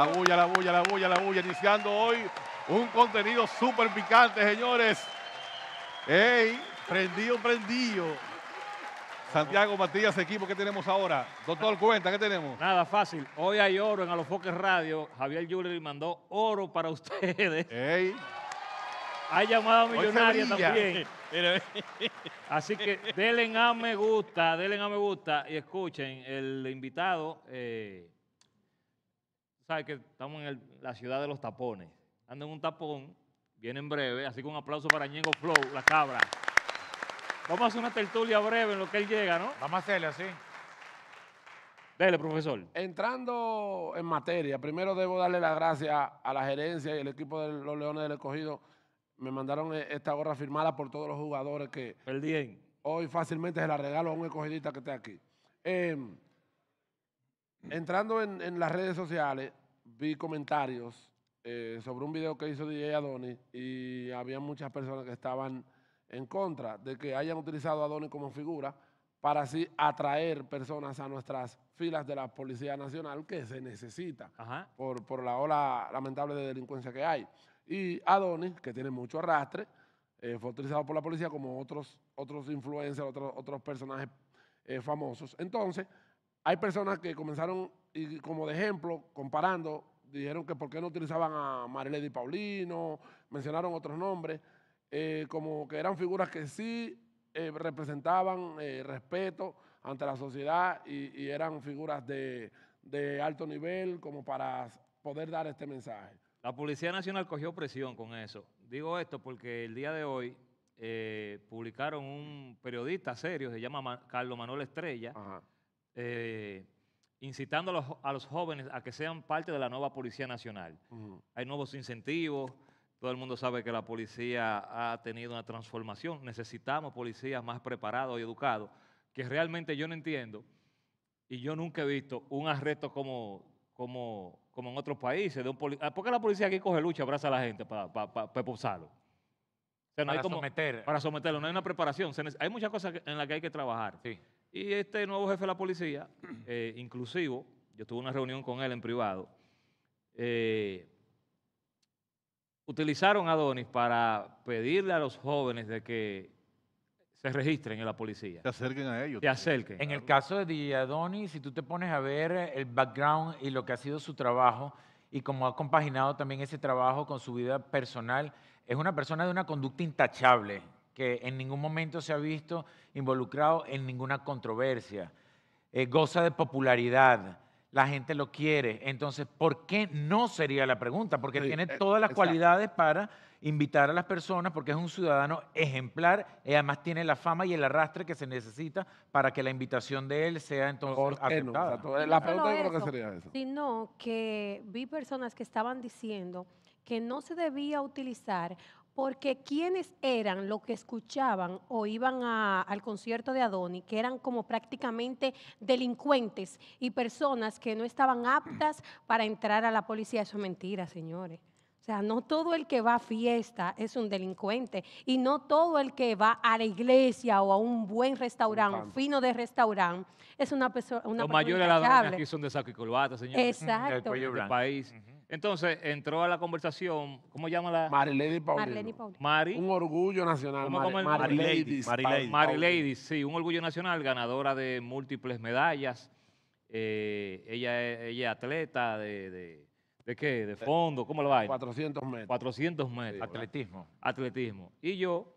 La bulla, la bulla, la bulla, la bulla. Iniciando hoy un contenido súper picante, señores. ¡Ey! Prendido, prendido. Santiago Matías, equipo, ¿qué tenemos ahora? Doctor, cuenta, ¿qué tenemos? Nada, fácil. Hoy hay oro en Alofoques Radio. Javier le mandó oro para ustedes. ¡Ey! Hay llamada millonaria también. Así que denle a me gusta, denle a me gusta y escuchen, el invitado... Eh, que estamos en la ciudad de los tapones. ando en un tapón, vienen en breve, así que un aplauso para Ñengo Flow, la cabra. Vamos a hacer una tertulia breve en lo que él llega, ¿no? Vamos a hacerle así. Dele, profesor. Entrando en materia, primero debo darle las gracias a la gerencia y el equipo de los Leones del Escogido. Me mandaron eh, esta gorra firmada por todos los jugadores que... Hoy fácilmente se la regalo a un escogidista que esté aquí. Em, entrando en las redes sociales, vi comentarios eh, sobre un video que hizo DJ Adonis y había muchas personas que estaban en contra de que hayan utilizado a Adonis como figura para así atraer personas a nuestras filas de la Policía Nacional que se necesita por, por la ola lamentable de delincuencia que hay. Y Adonis, que tiene mucho arrastre, eh, fue utilizado por la policía como otros, otros influencers, otros, otros personajes eh, famosos. Entonces, hay personas que comenzaron, y como de ejemplo, comparando, dijeron que por qué no utilizaban a Marilady Paulino, mencionaron otros nombres, eh, como que eran figuras que sí eh, representaban eh, respeto ante la sociedad y, eran figuras de, alto nivel como para poder dar este mensaje. La Policía Nacional cogió presión con eso. Digo esto porque el día de hoy publicaron un periodista serio, se llama Carlos Manuel Estrella, Ajá. Eh, incitando a los, jóvenes a que sean parte de la nueva Policía Nacional. Hay nuevos incentivos, todo el mundo sabe que la policía ha tenido una transformación, necesitamos policías más preparados y educados, que realmente yo no entiendo, y yo nunca he visto un arresto como, como, como en otros países. Ah, ¿Por qué la policía aquí coge lucha, abraza a la gente para posarlo? para, para someterlo, no hay una preparación. Hay muchas cosas en las que hay que trabajar. Sí. Y este nuevo jefe de la policía, eh, inclusive, yo tuve una reunión con él en privado, eh, utilizaron a Donis para pedirle a los jóvenes de que se registren en la policía. Se acerquen a ellos. acerquen. En el caso de Adonis, si tú te pones a ver el background y lo que ha sido su trabajo y cómo ha compaginado también ese trabajo con su vida personal, es una persona de una conducta intachable que en ningún momento se ha visto involucrado en ninguna controversia, eh, goza de popularidad, la gente lo quiere. Entonces, ¿por qué no sería la pregunta? Porque tiene eh, todas las cualidades para invitar a las personas, porque es un ciudadano ejemplar y además tiene la fama y el arrastre que se necesita para que la invitación de él sea entonces aceptada. No, la pregunta creo que sería eso. Sino que vi personas que estaban diciendo que no se debía utilizar porque quienes eran los que escuchaban o iban al concierto de Adoni, que eran como prácticamente delincuentes y personas que no estaban aptas para entrar a la policía. Eso es mentira, señores. O sea, no todo el que va a fiesta es un delincuente y no todo el que va a la iglesia o a un buen restaurante, fino de restaurante, es una, persona una persona. Los mayores aquí son de saco y corbata, señores. Exacto. El país. Entonces entró a la conversación, ¿cómo llama la? Marilady Paulino. Mari. Un orgullo nacional. Marilady. Marilady. sí, un orgullo nacional, ganadora de múltiples medallas. Eh, ella es atleta de, de, de, qué? De fondo, ¿cómo lo va? 400 metros. 400 metros. Atletismo. Atletismo. Y yo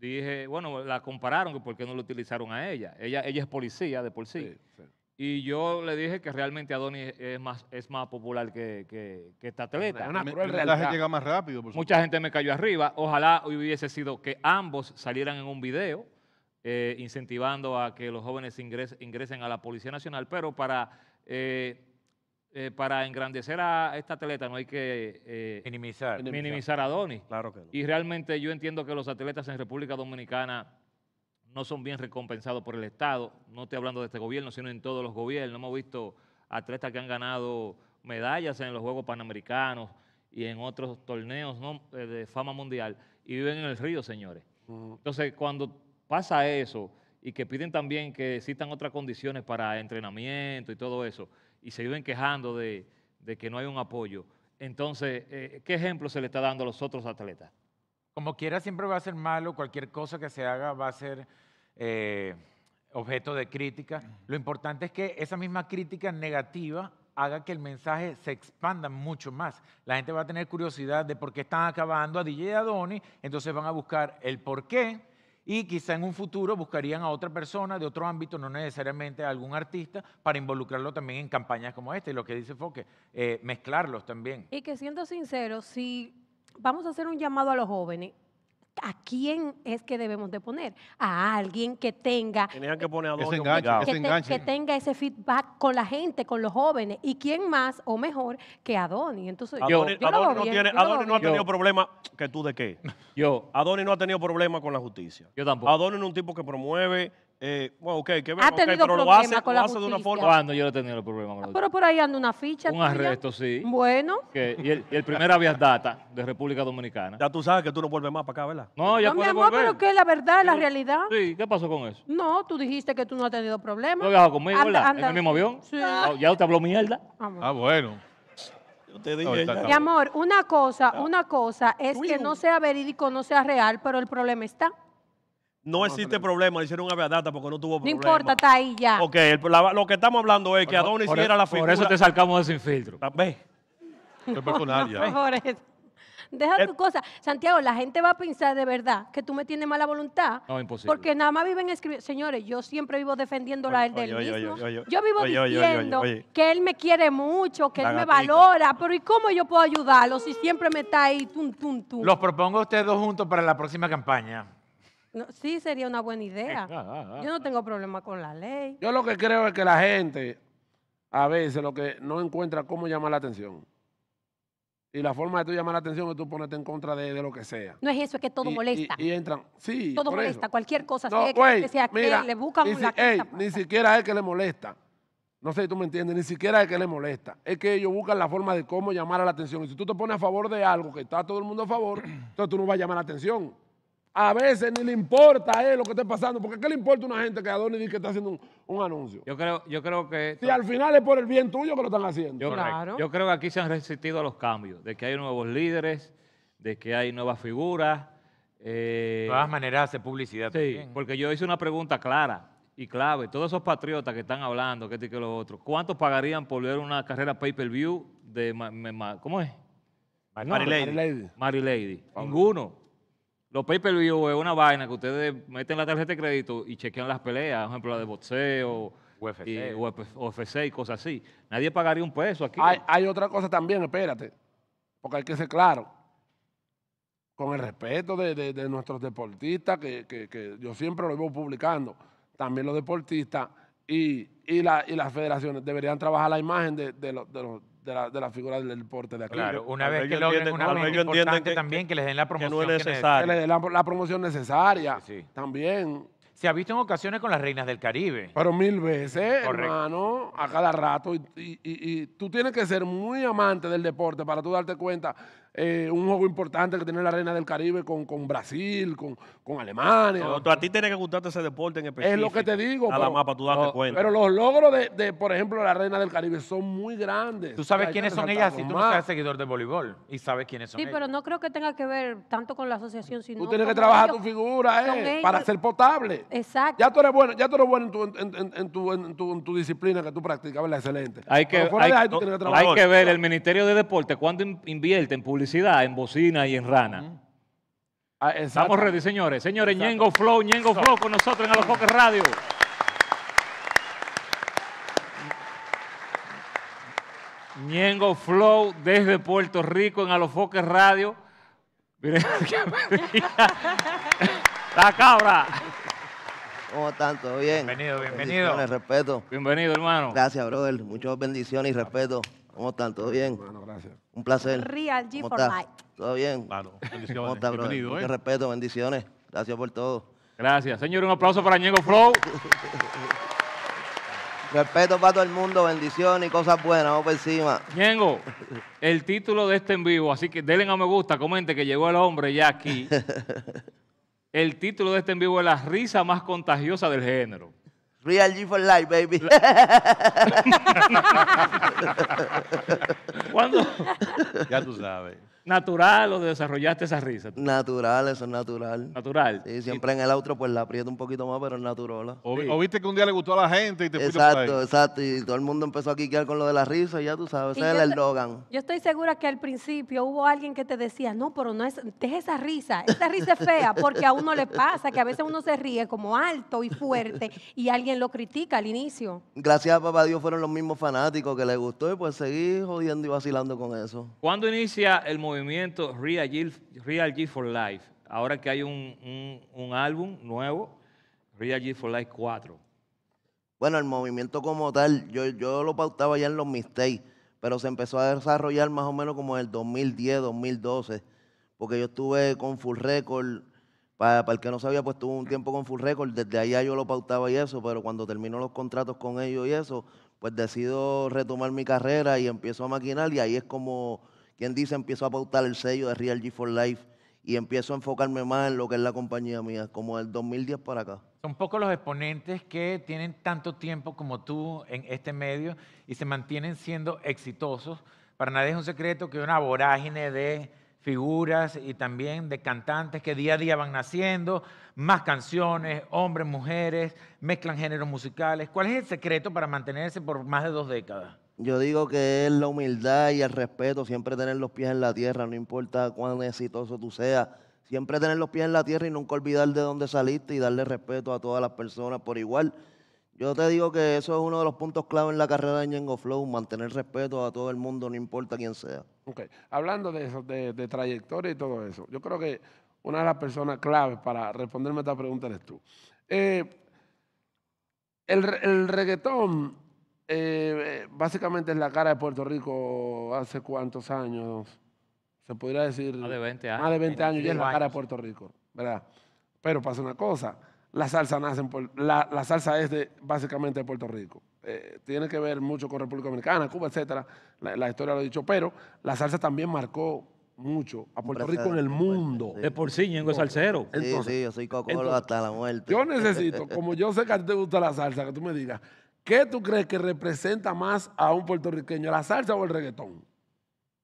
dije, bueno, la compararon, ¿por qué no lo utilizaron a ella? Ella, ella es policía de por sí. sí, sí. Y yo le dije que realmente Adonis es más, es más popular que, que, este atleta. Una cruel realidad. llega más rápido. Mucha gente me cayó arriba. Ojalá hubiese sido que ambos salieran en un video eh, incentivando a que los jóvenes ingresen, ingresen a la Policía Nacional. Pero para, eh, eh, para engrandecer a esta atleta no hay que minimizar. a Adonis. Claro que Y realmente yo entiendo que los atletas en República Dominicana no son bien recompensados por el Estado. No estoy hablando de este gobierno, sino en todos los gobiernos. Hemos visto atletas que han ganado medallas en los Juegos Panamericanos y en otros torneos eh, de fama mundial y viven en el río, señores. Entonces, cuando pasa eso y que piden también que existan otras condiciones para entrenamiento y todo eso, y se viven quejando de, que no hay un apoyo, entonces, eh, ¿qué ejemplo se le está dando a los otros atletas? Como quiera, siempre va a ser malo, cualquier cosa que se haga va a ser eh, objeto de crítica. Lo importante es que esa misma crítica negativa haga que el mensaje se expanda mucho más. La gente va a tener curiosidad de por qué están acabando a DJ Adoni, entonces van a buscar el por qué y quizá en un futuro buscarían a otra persona de otro ámbito, no necesariamente a algún artista, para involucrarlo también en campañas como esta. Y lo que dice Foque, eh, mezclarlos también. Y que siendo sincero, si vamos a hacer un llamado a los jóvenes, ¿A quién es que debemos de poner? A alguien que tenga que, poner tenga ese feedback con la gente, con los jóvenes. ¿Y quién más o mejor que Adonis? Entonces, no, ha tenido problema que tú de qué. Yo. no ha tenido problema con la justicia. Yo tampoco. es un tipo que promueve eh, bueno, ok, qué ¿Ha tenido pero lo hace, con la de forma. yo he tenido el problema con ah, Pero por ahí anda una ficha. Un arresto, sí. Bueno. y, el, primer aviadata data de República Dominicana. Ya tú sabes que tú no vuelves más para acá, ¿verdad? No, ya no, mi amor, pero que la verdad, la realidad. Sí, ¿qué pasó con eso? No, tú dijiste que tú no has tenido problemas. ¿Tú has viajado conmigo, ¿verdad? ¿En el mismo avión? Sí. Ah, ya te habló mierda. Ah, bueno. Te digo. Mi amor, una cosa, ah. una cosa es que no sea verídico, no sea real, pero el problema está. No existe problema, le hicieron una verdad porque no tuvo problema. No importa, está ahí ya. Ok, lo que estamos hablando es que Adonis Por- e- era la figura. Por eso te sacamos de sin filtro. Ah, ve. Deja eh. tu cosa. Santiago, la gente va a pensar de verdad que tú me tienes mala voluntad. No, imposible. Porque nada más viven escribiendo. Señores, yo siempre vivo defendiendo la del mismo. yo vivo diciendo que él me quiere mucho, que él me valora. Pero ¿y cómo yo puedo ayudarlo si siempre me está ahí tum, tum, Los propongo a ustedes dos juntos para la próxima campaña sí, sería una buena idea. Yo no tengo problema con la ley. Yo lo que creo es que la gente a veces lo que no encuentra cómo llamar la atención. Y la forma de tú llamar la atención es tú ponerte en contra de, lo que sea. No es eso, es que todo molesta. Y, entran, sí. Todo molesta, cualquier cosa. No, que que le buscan ni, ni siquiera es que le molesta. No sé si tú me entiendes, ni siquiera es que le molesta. Es que ellos buscan la forma de cómo llamar la atención. Y si tú te pones a favor de algo que está todo el mundo a favor, entonces tú no vas a llamar la atención. A veces ni le importa a él lo que esté pasando, porque ¿qué le importa a una gente que y dice que está haciendo un, anuncio? Yo creo, yo creo que... Si al final es por el bien tuyo que lo están haciendo. Yo, creo que aquí se han resistido a los cambios, de que hay nuevos líderes, de que hay nuevas figuras. Eh, de todas maneras hace publicidad porque yo hice una pregunta clara y clave. Todos esos patriotas que están hablando, que este que lo otro, ¿cuántos pagarían por ver una carrera pay-per-view de... ¿Cómo es? Mary Lady. Mary Lady. Ninguno. Los pay-per-view es una vaina que ustedes meten la tarjeta de crédito y chequean las peleas, por ejemplo, la de boxeo, UFC y, y cosas así. Nadie pagaría un peso aquí. Hay, otra cosa también, espérate, porque hay que ser claro. Con el respeto de, nuestros deportistas, que, yo siempre lo vivo publicando, también los deportistas y, y, las federaciones deberían trabajar la imagen de, los, los de la, de la figura del deporte de aquí. Claro, una vez que logren una meta importante que, también, que les den la promoción que, necesaria. Que la, promoción necesaria también. Se ha visto en ocasiones con las reinas del Caribe. Pero mil veces, hermano, a cada rato. y, y tú tienes que ser muy amante del deporte para tú darte cuenta eh, un juego importante que tiene la Arena del Caribe con, con Brasil, con, con Alemania. a ti tiene que gustarte ese deporte en específico. Es lo que te digo. Nada más para tú darte cuenta. Pero los logros de, por ejemplo, la Arena del Caribe son muy grandes. Tú sabes quiénes son ellas si tú no eres seguidor de voleibol y sabes quiénes son Sí, pero no creo que tenga que ver tanto con la asociación, sino Tú tienes que trabajar tu figura, eh, para ser potable. Exacto. Ya tú eres bueno, ya tú eres bueno en tu, disciplina que tú practicas, ¿verdad? Excelente. Hay que, hay, hay que ver, el Ministerio de Deporte, ¿cuándo invierte en público en bocina y en rana. Ah, Estamos ready, señores. Señores, Ñengo Flow, Ñengo Flow con nosotros en Alofoque Radio. Ñengo Flow desde Puerto Rico en Alofoque Radio. La cabra. ¿Cómo están? ¿Todo bien? Bienvenido, bienvenido. respeto. Bienvenido, hermano. Gracias, brother. Muchas bendiciones y respeto. ¿Cómo están? ¿Todo bien? Bueno, gracias. Un placer. Real G for Mike. ¿Todo bien? Claro. Bendiciones. ¿eh? respeto, bendiciones. Gracias por todo. Gracias. Señor, un aplauso para Ñengo Flow. Respeto para todo el mundo, bendiciones y cosas buenas, vamos por encima. Ñengo, el título de este en vivo, así que denle a me gusta, comente que llegó el hombre ya aquí. El título de este en vivo es La risa más contagiosa del género. Real G for life, baby. ¿Cuándo? ya tú sabes natural o desarrollaste esa risa? Natural, eso es natural. Natural. y siempre en el otro pues la aprieta un poquito más, pero es natural. O, viste que un día le gustó a la gente y te Exacto, exacto. Y todo el mundo empezó a quiquear con lo de la risa, y ya tú sabes, ese es el eslogan. Yo estoy segura que al principio hubo alguien que te decía, no, pero no es, deja esa risa, esa risa es fea, porque a uno le pasa que a veces uno se ríe como alto y fuerte y alguien lo critica al inicio. Gracias a papá Dios fueron los mismos fanáticos que le gustó y pues seguí jodiendo y vacilando con eso. ¿Cuándo inicia el movimiento? movimiento Real G, Real for Life. Ahora que hay un, álbum nuevo, Real G for Life 4. Bueno, el movimiento como tal, yo, yo lo pautaba ya en los mistakes, pero se empezó a desarrollar más o menos como en el 2010, 2012, porque yo estuve con Full Record, para, el que no sabía, pues tuve un tiempo con Full Record, desde allá yo lo pautaba y eso, pero cuando terminó los contratos con ellos y eso, pues decido retomar mi carrera y empiezo a maquinar y ahí es como ¿Quién dice empiezo a pautar el sello de Real G for Life y empiezo a enfocarme más en lo que es la compañía mía, como del 2010 para acá. Son pocos los exponentes que tienen tanto tiempo como tú en este medio y se mantienen siendo exitosos. Para nadie es un secreto que una vorágine de figuras y también de cantantes que día a día van naciendo, más canciones, hombres, mujeres, mezclan géneros musicales. ¿Cuál es el secreto para mantenerse por más de dos décadas? Yo digo que es la humildad y el respeto, siempre tener los pies en la tierra, no importa cuán exitoso tú seas, siempre tener los pies en la tierra y nunca olvidar de dónde saliste y darle respeto a todas las personas por igual. Yo te digo que eso es uno de los puntos clave en la carrera de Ñengo Flow, mantener respeto a todo el mundo, no importa quién sea. Ok, hablando de eso, de, trayectoria y todo eso, yo creo que una de las personas claves para responderme a esta pregunta eres tú. Eh, el, el reggaetón eh, eh, básicamente es la cara de Puerto Rico hace cuántos años, se podría decir... Más de 20 años. Más de 20 años es la cara de Puerto Rico, ¿verdad? Pero pasa una cosa, la salsa, nace en, la, la salsa es de, básicamente de Puerto Rico. Eh, tiene que ver mucho con República Dominicana, Cuba, etcétera. La, historia lo ha dicho, pero la salsa también marcó mucho a Puerto Rico en el mundo. Es De por sí, Ñengo es salsero. sí, yo soy hasta la muerte. Yo necesito, como yo sé que a ti te gusta la salsa, que tú me digas, ¿Qué tú crees que representa más a un puertorriqueño, la salsa o el reggaetón?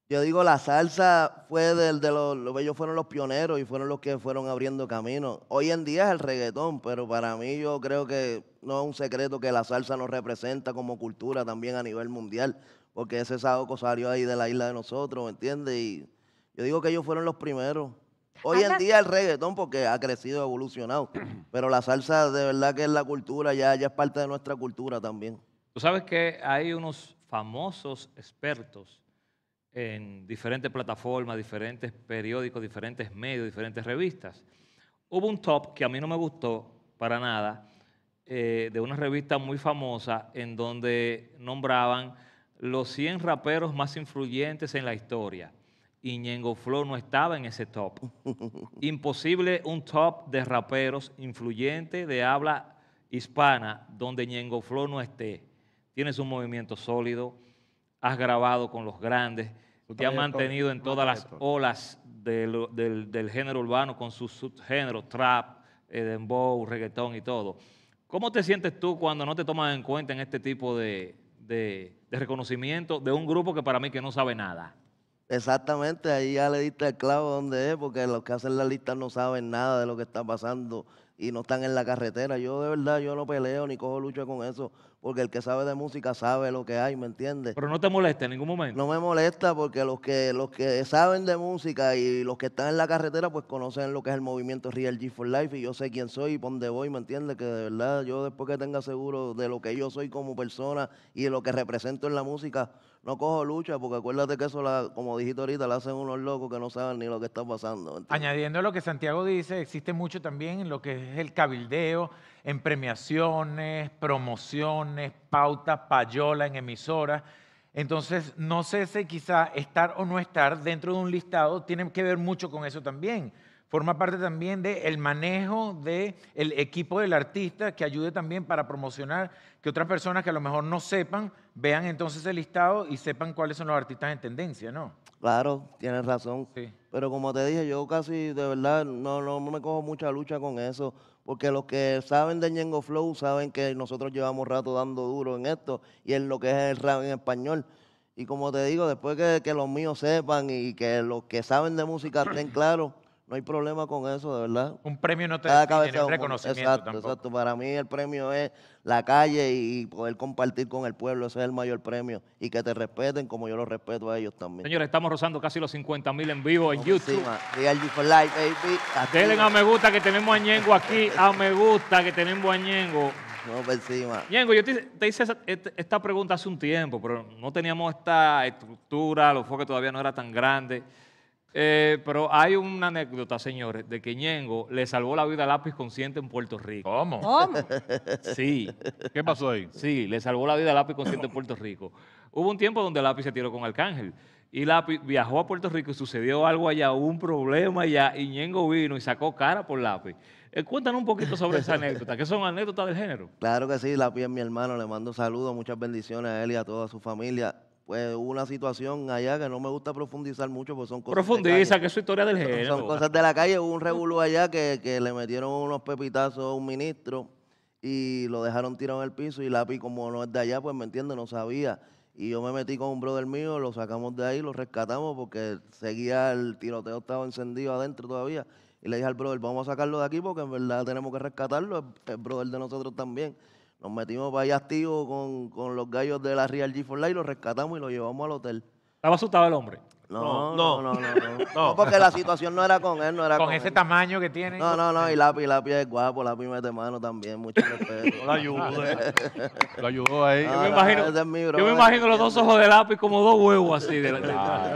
Yo digo, la salsa fue del de los, los, ellos fueron los pioneros y fueron los que fueron abriendo camino. Hoy en día es el reggaetón, pero para mí yo creo que no es un secreto que la salsa nos representa como cultura también a nivel mundial, porque ese sábado salió ahí de la isla de nosotros, ¿me entiendes? Y yo digo que ellos fueron los primeros. Hoy en día el reggaetón porque ha crecido, ha evolucionado, pero la salsa de verdad que es la cultura, ya, ya es parte de nuestra cultura también. Tú sabes que hay unos famosos expertos en diferentes plataformas, diferentes periódicos, diferentes medios, diferentes revistas. Hubo un top que a mí no me gustó para nada, eh, de una revista muy famosa en donde nombraban los 100 raperos más influyentes en la historia y Ñengo Flow no estaba en ese top. Imposible un top de raperos influyente de habla hispana donde Ñengo Flow no esté. Tienes un movimiento sólido, has grabado con los grandes, te has mantenido en todas las olas del, género urbano con sus subgéneros, trap, dembow, reggaetón y todo. ¿Cómo te sientes tú cuando no te tomas en cuenta en este tipo de reconocimiento de un grupo que para mí que no sabe nada? Exactamente, ahí ya le diste el clavo donde es, porque los que hacen la lista no saben nada de lo que está pasando y no están en la carretera. Yo de verdad, yo no peleo ni cojo lucha con eso, porque el que sabe de música sabe lo que hay, ¿me entiendes? Pero no te molesta en ningún momento. No me molesta porque los que, los que saben de música y los que están en la carretera, pues conocen lo que es el movimiento Real G for Life y yo sé quién soy y por dónde voy, ¿me entiendes? Que de verdad yo después que tenga seguro de lo que yo soy como persona y de lo que represento en la música, no cojo lucha, porque acuérdate que eso, la, como dijiste ahorita, la hacen unos locos que no saben ni lo que está pasando. Añadiendo lo que Santiago dice, existe mucho también en lo que es el cabildeo, en premiaciones, promociones, pautas, payola en emisoras. Entonces, no sé si quizá estar o no estar dentro de un listado tiene que ver mucho con eso también. Forma parte también del manejo del equipo del artista que ayude también para promocionar que otras personas que a lo mejor no sepan vean entonces el listado y sepan cuáles son los artistas en tendencia, ¿no? Claro, tienes razón. Pero como te dije, yo casi de verdad no, no me cojo mucha lucha con eso porque los que saben de Ñengo Flow saben que nosotros llevamos rato dando duro en esto y en lo que es el rap en español. Y como te digo, después que, que los míos sepan y que los que saben de música estén claros, no hay problema con eso, de verdad. Un premio no te da reconocimiento tampoco. Exacto, para mí el premio es la calle y poder compartir con el pueblo, ese es el mayor premio. Y que te respeten como yo lo respeto a ellos también. Señores, estamos rozando casi los 50 mil en vivo en YouTube. For a me gusta que tenemos a Ñengo aquí, a me gusta que tenemos a Ñengo. No, Ñengo, yo te, hice este, esta pregunta hace un tiempo, pero no teníamos esta estructura, los que todavía no era tan grande. Eh, pero hay una anécdota, señores, de que Ñengo le salvó la vida a lápiz consciente en Puerto Rico. ¿Cómo? Sí. ¿Qué pasó ahí? Sí, le salvó la vida a lápiz consciente en Puerto Rico. Hubo un tiempo donde lápiz se tiró con Arcángel. Y Lápiz viajó a Puerto Rico y sucedió algo allá, hubo un problema allá, y Ñengo vino y sacó cara por Lápiz. Eh, cuéntanos un poquito sobre esa anécdota, que son anécdotas del género. Claro que sí, Lápiz es mi hermano, le mando saludos, muchas bendiciones a él y a toda su familia. Pues, hubo una situación allá que no me gusta profundizar mucho, porque son cosas. Profundiza, que es historia del género. Son cosas de la calle. Hubo un regulo allá que, que, le metieron unos pepitazos a un ministro y lo dejaron tirado en el piso. Y Lapi, como no es de allá, pues me entiende, no sabía. Y yo me metí con un brother mío, lo sacamos de ahí, lo rescatamos porque seguía el tiroteo, estaba encendido adentro todavía. Y le dije al brother, vamos a sacarlo de aquí porque en verdad tenemos que rescatarlo, el brother de nosotros también. Nos metimos para allá tío con, con los gallos de la Real G4 lo rescatamos y lo llevamos al hotel. Estaba asustado el hombre. No, no, no, no, no, Porque la situación no era con él, no era con, con ese tamaño que tiene. No, no, no, y Lapi, Lapi es guapo, Lapi mete mano también, mucho respeto. lo ayudó, eh. lo ayudó ahí. yo me imagino, yo me imagino los dos ojos de Lapi como dos huevos así, de,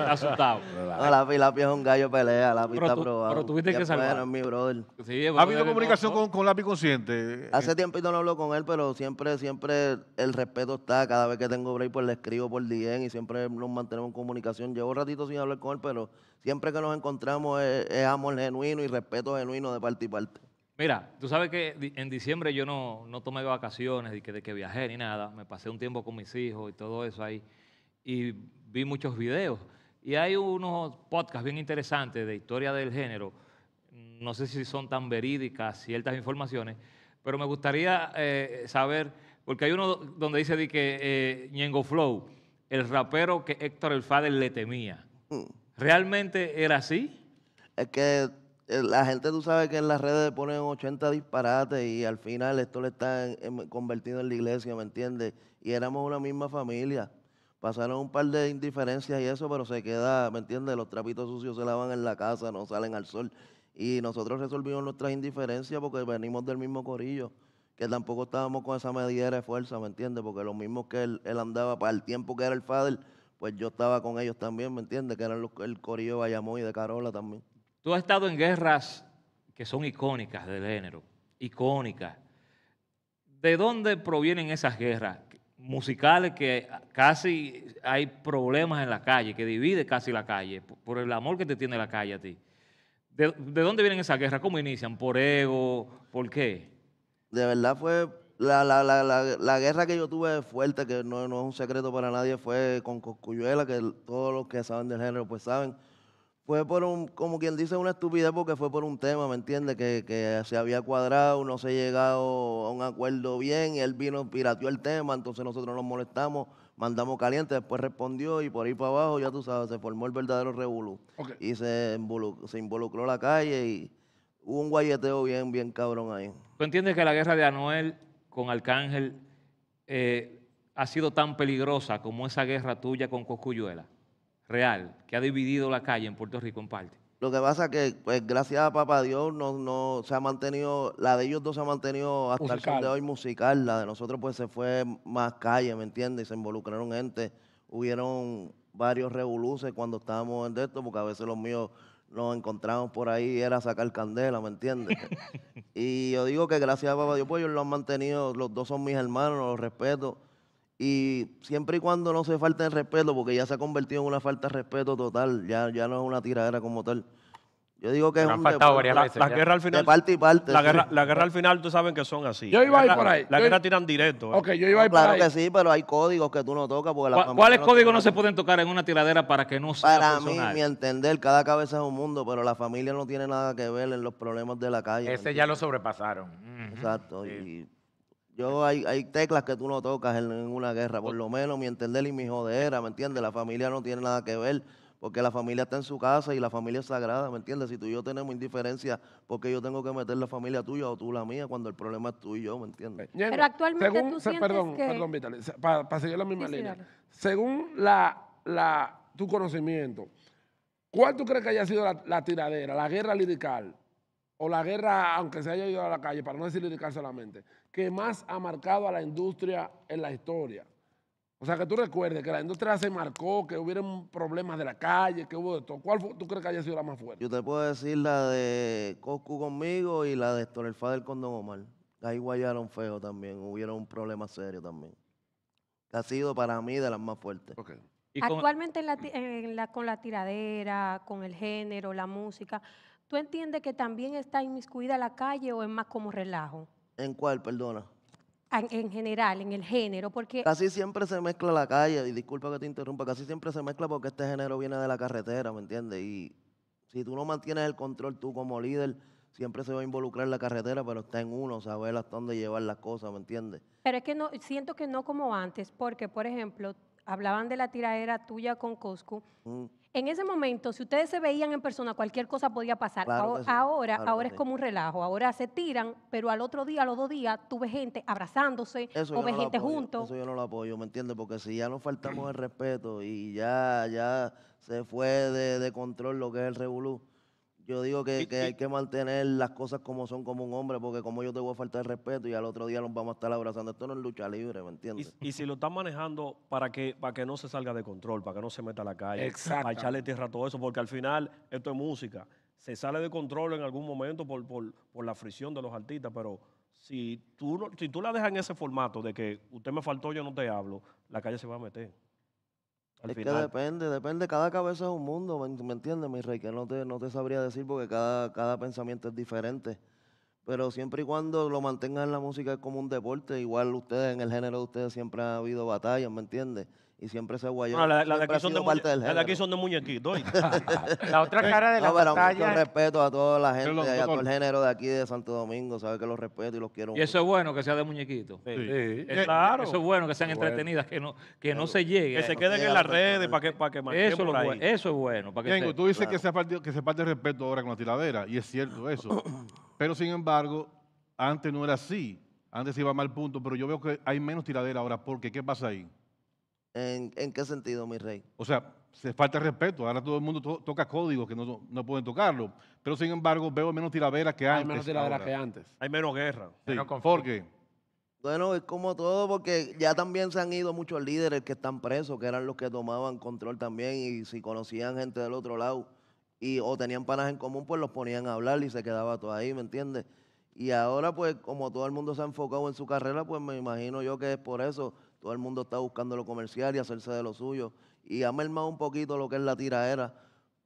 asustado. No, Lapi, Lapi es un gallo pelea, Lapi está probado. Pero tuviste que salvar. es mi brother. ¿Ha habido comunicación con, con Lapi consciente? Hace tiempo tiempito no hablo con él, pero siempre, siempre el respeto está. Cada vez que tengo break, pues le escribo por DM y siempre nos mantenemos en comunicación. Llevo ratito sin hablar con él, pero siempre que nos encontramos es, amor genuino y respeto genuino de parte y parte. Mira, tú sabes que en diciembre yo no, tomé vacaciones, de que, de que viajé ni nada. Me pasé un tiempo con mis hijos y todo eso ahí. Y vi muchos videos. Y hay unos podcasts bien interesantes de historia del género. No sé si son tan verídicas ciertas informaciones, pero me gustaría eh, saber, porque hay uno donde dice de que eh, Ñengo Flow, el rapero que Héctor El Fader le temía. ¿Realmente era así? Es que eh, la gente, tú sabes que en las redes ponen 80 disparates y al final esto le está convertido en la iglesia, ¿me entiendes? Y éramos una misma familia. Pasaron un par de indiferencias y eso, pero se queda, ¿me entiendes? Los trapitos sucios se lavan en la casa, no salen al sol. Y nosotros resolvimos nuestras indiferencias porque venimos del mismo corillo, que tampoco estábamos con esa medida de fuerza, ¿me entiendes? Porque lo mismo que él, andaba para el tiempo que era el Fader, pues yo estaba con ellos también, ¿me entiendes? Que era el corillo de Bayamón y de Carola también. Tú has estado en guerras que son icónicas del género, icónicas. ¿De dónde provienen esas guerras musicales que casi hay problemas en la calle, que divide casi la calle, por el amor que te tiene la calle a ti? de dónde vienen esas guerras? ¿Cómo inician? ¿Por ego? ¿Por qué? De verdad fue la, la, la, la, guerra que yo tuve fuerte, que no, no es un secreto para nadie, fue con Coscuyuela, que todos los que saben del género pues saben. Fue por un, como quien dice, una estupidez porque fue por un tema, ¿me entiendes? Que, se había cuadrado, no se ha llegado a un acuerdo bien, él vino, pirateó el tema, entonces nosotros nos molestamos, mandamos caliente, después respondió y por ahí para abajo, ya tú sabes, se formó el verdadero revolú. Y se involucró, se involucró la calle y hubo un guayeteo bien, bien cabrón ahí. ¿Tú entiendes que la guerra de Anuel con Arcángel eh, ha sido tan peligrosa como esa guerra tuya con Coscuyuela, real, que ha dividido la calle en Puerto Rico en parte? Lo que pasa es que, pues, gracias a papá Dios, no, no se ha mantenido, la de ellos dos se ha mantenido hasta el día de hoy musical. La de nosotros, pues, se fue más calle, ¿me entiendes? Y se involucraron gente. Hubieron varios revoluces cuando estábamos en esto, porque a veces los míos nos encontramos por ahí, era sacar candela, ¿me entiendes? y yo digo que gracias a papá Dios, pues ellos lo han mantenido, los dos son mis hermanos, los respeto. Y siempre y cuando no se falte el respeto, porque ya se ha convertido en una falta de respeto total, ya, ya no es una tiradera como tal. Yo digo que es un La, guerra al final. y parte. La, guerra, al final, tú sabes que son así. Yo iba a ir por ahí. La guerra tiran directo. ¿eh? Ok, yo iba a por ahí. Claro que sí, pero hay códigos que tú no tocas. Porque ¿Cuáles códigos no se pueden tocar en una tiradera para que no sea Para mí, mi entender, cada cabeza es un mundo, pero la familia no tiene nada que ver en los problemas de la calle. Ese ya lo sobrepasaron. Exacto. Y yo hay, teclas que tú no tocas en, en una guerra, por lo menos mi entender y mi jodera, ¿me entiendes? La familia no tiene nada que ver porque la familia está en su casa y la familia es sagrada, ¿me entiendes? Si tú y yo tenemos indiferencia, porque yo tengo que meter la familia tuya o tú la mía cuando el problema es tú y yo, ¿me entiendes? Eh, Pero, actualmente tú perdón, Perdón, perdón, para, seguir la misma línea. según la, tu conocimiento, ¿cuál tú crees que haya sido la, la, tiradera, la guerra lirical o la guerra, aunque se haya ido a la calle, para no decir lirical solamente, que más ha marcado a la industria en la historia? O sea, que tú recuerdes que la industria se marcó, que hubieron problemas de la calle, que hubo de todo. ¿Cuál tú crees que haya sido la más fuerte? Yo te puedo decir la de Coscu conmigo y la de Fader con Don Omar. Ahí guayaron feo también, hubieron un problema serio también. ha sido para mí de las más fuertes. Actualmente la, con la tiradera, con el género, la música, ¿tú entiendes que también está inmiscuida la calle o es más como relajo? ¿En cuál, perdona? en general, en el género, porque... Casi siempre se mezcla la calle, y disculpa que te interrumpa, casi siempre se mezcla porque este género viene de la carretera, ¿me entiendes? Y si tú no mantienes el control tú como líder, siempre se va a involucrar la carretera, pero está en uno, saber hasta dónde llevar las cosas, ¿me entiendes? Pero es que no, siento que no como antes, porque, por ejemplo, hablaban de la tiradera tuya con Cosco. En ese momento, si ustedes se veían en persona, cualquier cosa podía pasar. ahora, ahora, es como un relajo. Ahora se tiran, pero al otro día, a los dos días, tuve gente abrazándose eso gente juntos. Eso yo no lo apoyo, ¿me entiendes? Porque si ya nos faltamos el respeto y ya, ya se fue de, de control lo que es el revolú, yo digo que, hay que mantener las cosas como son como un hombre, porque como yo te voy a faltar el respeto y al otro día nos vamos a estar abrazando. Esto no es lucha libre, ¿me entiendes? Y, si lo están manejando para que, para que no se salga de control, para que no se meta a la calle, para echarle tierra a todo eso, porque al final esto es música. Se sale de control en algún momento por, por, la fricción de los artistas, pero si tú, si tú la dejas en ese formato de que usted me faltó, yo no te hablo, la calle se va a meter es que depende, depende, cada cabeza es un mundo, ¿me, entiendes, mi rey? Que no te, no te sabría decir porque cada, cada pensamiento es diferente. Pero siempre y cuando lo mantengan en la música como un deporte, igual ustedes, en el género de ustedes siempre ha habido batallas, ¿me entiendes? siempre se guayó. No, la, de aquí son de muñequitos. la otra cara de la no, respeto a toda la gente, a todo el género de aquí de Santo Domingo, sabe que los respeto y los quiero. Y eso es bueno que sea de muñequitos. Eh, claro. Eso es bueno que sean entretenidas, que no, que no se lleguen Que se queden en las redes para que, para que eso, es bueno. tú dices que, se parte, que se parte el respeto ahora con la tiradera, y es cierto eso. pero sin embargo, antes no era así. Antes iba mal punto, pero yo veo que hay menos tiradera ahora porque ¿qué pasa ahí? ¿En, qué sentido, mi rey? O sea, se falta respeto. Ahora todo el mundo toca códigos que no, pueden tocarlo. Pero sin embargo, veo menos tiraveras que antes. Hay menos tiraveras que antes. Hay menos guerra. Menos Bueno, es como todo, porque ya también se han ido muchos líderes que están presos, que eran los que tomaban control también. Y si conocían gente del otro lado y o tenían panas en común, pues los ponían a hablar y se quedaba todo ahí, ¿me entiendes? Y ahora, pues, como todo el mundo se ha enfocado en su carrera, pues me imagino yo que es por eso todo el mundo está buscando lo comercial y hacerse de lo suyo. Y ha mermado un poquito lo que es la tiraera.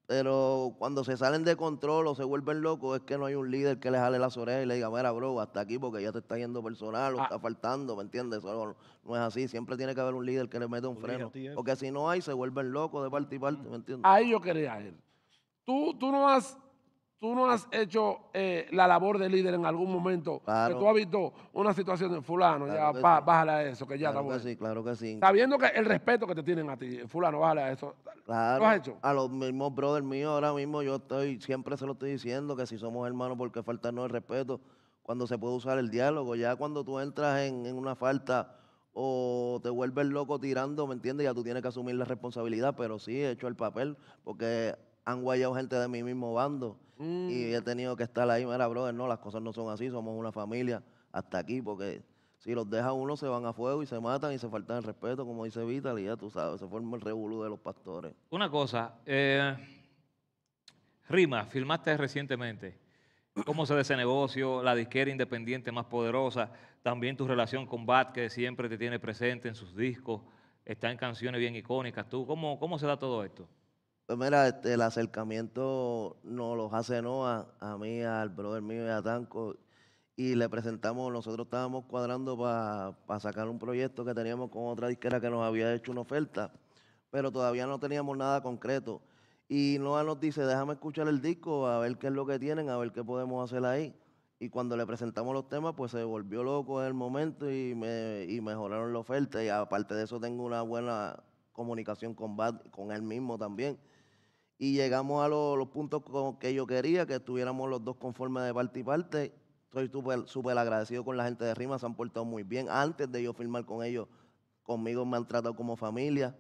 Pero cuando se salen de control o se vuelven locos, es que no hay un líder que les jale la orejas y le diga, mira, bro, hasta aquí porque ya te está yendo personal o ah. está faltando, ¿me entiendes? Eso no, es así. Siempre tiene que haber un líder que le mete un freno. Porque si no hay, se vuelven locos de parte y parte, ¿me entiendes? Ahí yo quería ir. Tú, tú no has tú no has hecho eh, la labor de líder en algún momento, claro. que tú has visto una situación de fulano, ya eso, que ya claro Que sí, claro que sí. Sabiendo que el respeto que te tienen a ti, fulano, bájale a eso. Claro. ¿Lo has hecho? A los mismos brothers míos ahora mismo yo estoy, siempre se lo estoy diciendo, que si somos hermanos, porque no el respeto? Cuando se puede usar el diálogo, ya cuando tú entras en, en una falta o te vuelves loco tirando, ¿me entiendes? Ya tú tienes que asumir la responsabilidad, pero sí, he hecho el papel, porque han guayado gente de mi mismo bando y mm. he tenido que estar ahí, mira, brother, no, las cosas no son así, somos una familia hasta aquí, porque si los deja uno se van a fuego y se matan y se faltan el respeto, como dice Vital, y ya tú sabes, se forma el revolú de los pastores. Una cosa, eh, Rima, filmaste recientemente cómo se da ese negocio, la disquera independiente más poderosa, también tu relación con Bat, que siempre te tiene presente en sus discos, está en canciones bien icónicas. ¿Tú cómo, cómo se da todo esto? Pues mira, este, el acercamiento nos los hace Noah, a mí, al brother mío y a Tanco. Y le presentamos, nosotros estábamos cuadrando para sacar un proyecto que teníamos con otra disquera que nos había hecho una oferta, pero todavía no teníamos nada concreto. Y Noah nos dice, déjame escuchar el disco, a ver qué es lo que tienen, a ver qué podemos hacer ahí. Y cuando le presentamos los temas, pues se volvió loco en el momento y, me, y mejoraron la oferta. Y aparte de eso, tengo una buena comunicación con Bad, con él mismo también y llegamos a los, puntos que yo quería, que estuviéramos los dos conformes de parte y parte. Estoy súper agradecido con la gente de Rima, se han portado muy bien. Antes de yo firmar con ellos, conmigo me han tratado como familia.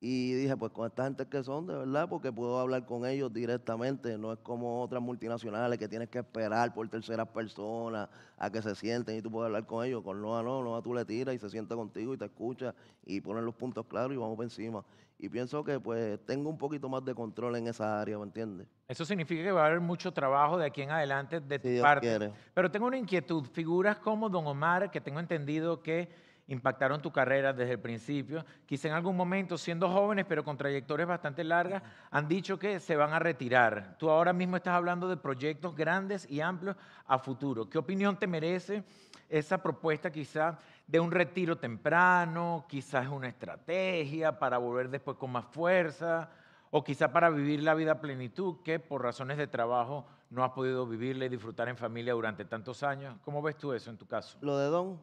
Y dije, pues con esta gente que son, de verdad, porque puedo hablar con ellos directamente. No es como otras multinacionales que tienes que esperar por terceras personas a que se sienten y tú puedes hablar con ellos. Con Noa no, Noa tú le tiras y se sienta contigo y te escucha y ponen los puntos claros y vamos por encima y pienso que pues tengo un poquito más de control en esa área, ¿me entiendes? Eso significa que va a haber mucho trabajo de aquí en adelante de tu parte. Quiere. Pero tengo una inquietud, figuras como Don Omar, que tengo entendido que impactaron tu carrera desde el principio, quizá en algún momento, siendo jóvenes pero con trayectorias bastante largas, han dicho que se van a retirar. Tú ahora mismo estás hablando de proyectos grandes y amplios a futuro. ¿Qué opinión te merece esa propuesta quizás de un retiro temprano, quizás una estrategia para volver después con más fuerza, o quizá para vivir la vida plenitud que por razones de trabajo no has podido vivirla y disfrutar en familia durante tantos años. ¿Cómo ves tú eso en tu caso? Lo de Don.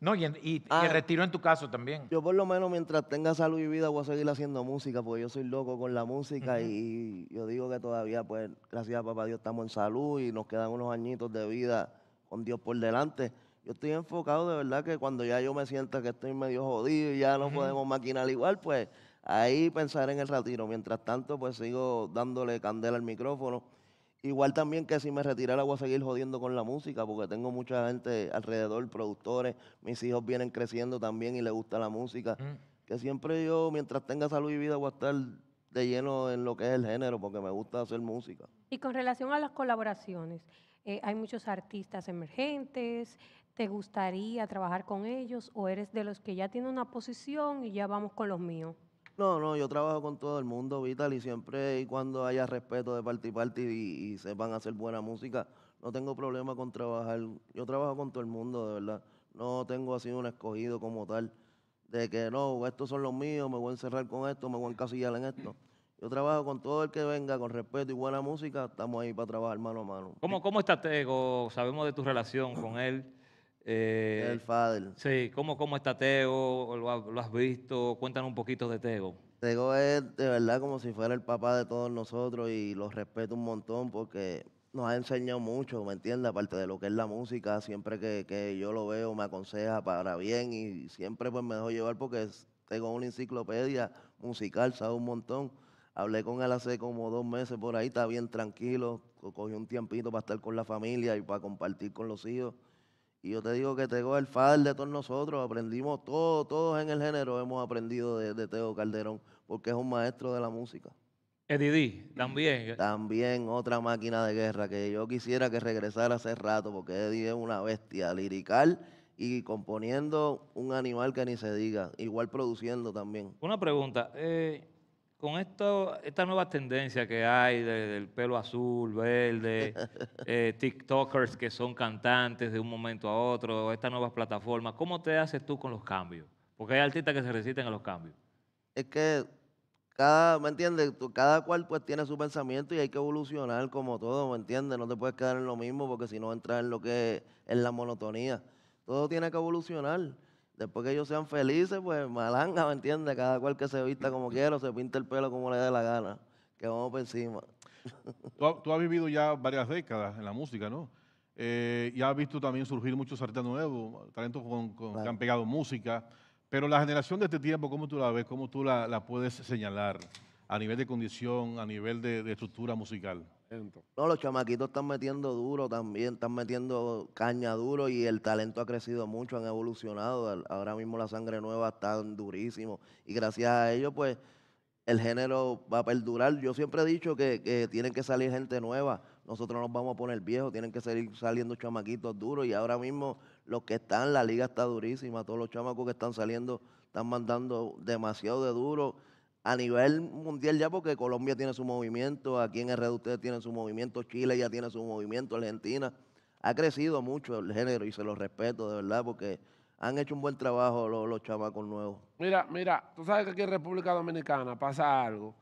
No, y, el ah. retiro en tu caso también. Yo por lo menos mientras tenga salud y vida voy a seguir haciendo música, porque yo soy loco con la música y yo digo que todavía, pues, gracias a papá Dios estamos en salud y nos quedan unos añitos de vida con Dios por delante. Yo estoy enfocado de verdad que cuando ya yo me sienta que estoy medio jodido y ya no podemos maquinar igual, pues ahí pensar en el retiro. Mientras tanto, pues sigo dándole candela al micrófono. Igual también que si me retirara voy a seguir jodiendo con la música, porque tengo mucha gente alrededor, productores, mis hijos vienen creciendo también y les gusta la música. Mm. Que siempre yo, mientras tenga salud y vida, voy a estar de lleno en lo que es el género, porque me gusta hacer música. Y con relación a las colaboraciones, eh, hay muchos artistas emergentes, ¿Te gustaría trabajar con ellos o eres de los que ya tienen una posición y ya vamos con los míos? No, no, yo trabajo con todo el mundo, Vital, y siempre y cuando haya respeto de parte y parte y, y sepan hacer buena música, no tengo problema con trabajar. Yo trabajo con todo el mundo, de verdad. No tengo así un escogido como tal, de que no, estos son los míos, me voy a encerrar con esto, me voy a encasillar en esto. Yo trabajo con todo el que venga, con respeto y buena música, estamos ahí para trabajar mano a mano. ¿Cómo, cómo está Tego? Sabemos de tu relación con él. Eh, el Fadel. Sí, ¿cómo, cómo está Tego? ¿Lo, has visto? Cuéntanos un poquito de Tego. Tego es de verdad como si fuera el papá de todos nosotros y lo respeto un montón porque nos ha enseñado mucho, ¿me entiendes? Aparte de lo que es la música, siempre que, yo lo veo me aconseja para bien y siempre pues me dejo llevar porque tengo una enciclopedia musical, sabe un montón. Hablé con él hace como dos meses por ahí, está bien tranquilo, cogió un tiempito para estar con la familia y para compartir con los hijos. Y yo te digo que Teo es el father de todos nosotros. Aprendimos todo, todos en el género hemos aprendido de, Teo Calderón, porque es un maestro de la música. Eddie también. También otra máquina de guerra que yo quisiera que regresara hace rato, porque Eddie es una bestia lirical y componiendo un animal que ni se diga, igual produciendo también. Una pregunta, eh, con esto, esta nueva tendencia que hay del pelo azul, verde, eh, TikTokers que son cantantes de un momento a otro, estas nuevas plataformas, ¿cómo te haces tú con los cambios? Porque hay artistas que se resisten a los cambios. Es que cada, ¿me entiendes? Cada cual pues tiene su pensamiento y hay que evolucionar como todo, ¿me entiendes? No te puedes quedar en lo mismo porque si no entras en lo que es la monotonía. Todo tiene que evolucionar. Después que ellos sean felices, pues malanga, ¿me entiendes? Cada cual que se vista como quiera, se pinta el pelo como le dé la gana, que vamos por encima. Tú, has vivido ya varias décadas en la música, ¿no? Eh, y has visto también surgir muchos artistas nuevos, talentos que han pegado música. Pero la generación de este tiempo, ¿cómo tú la ves? ¿Cómo tú la, la puedes señalar? a nivel de condición, a nivel de, estructura musical. No, los chamaquitos están metiendo duro también, están metiendo caña duro y el talento ha crecido mucho, han evolucionado. Ahora mismo la sangre nueva está durísimo y gracias a ello, pues, el género va a perdurar. Yo siempre he dicho que, que tienen que salir gente nueva. Nosotros nos vamos a poner viejos, tienen que seguir saliendo chamaquitos duros y ahora mismo los que están, la liga está durísima, todos los chamacos que están saliendo están mandando demasiado de duro a nivel mundial ya, porque Colombia tiene su movimiento, aquí en el Red ustedes tienen su movimiento, Chile ya tiene su movimiento, Argentina. Ha crecido mucho el género y se lo respeto, de verdad, porque han hecho un buen trabajo los, chamacos nuevos. Mira, mira, tú sabes que aquí en República Dominicana pasa algo,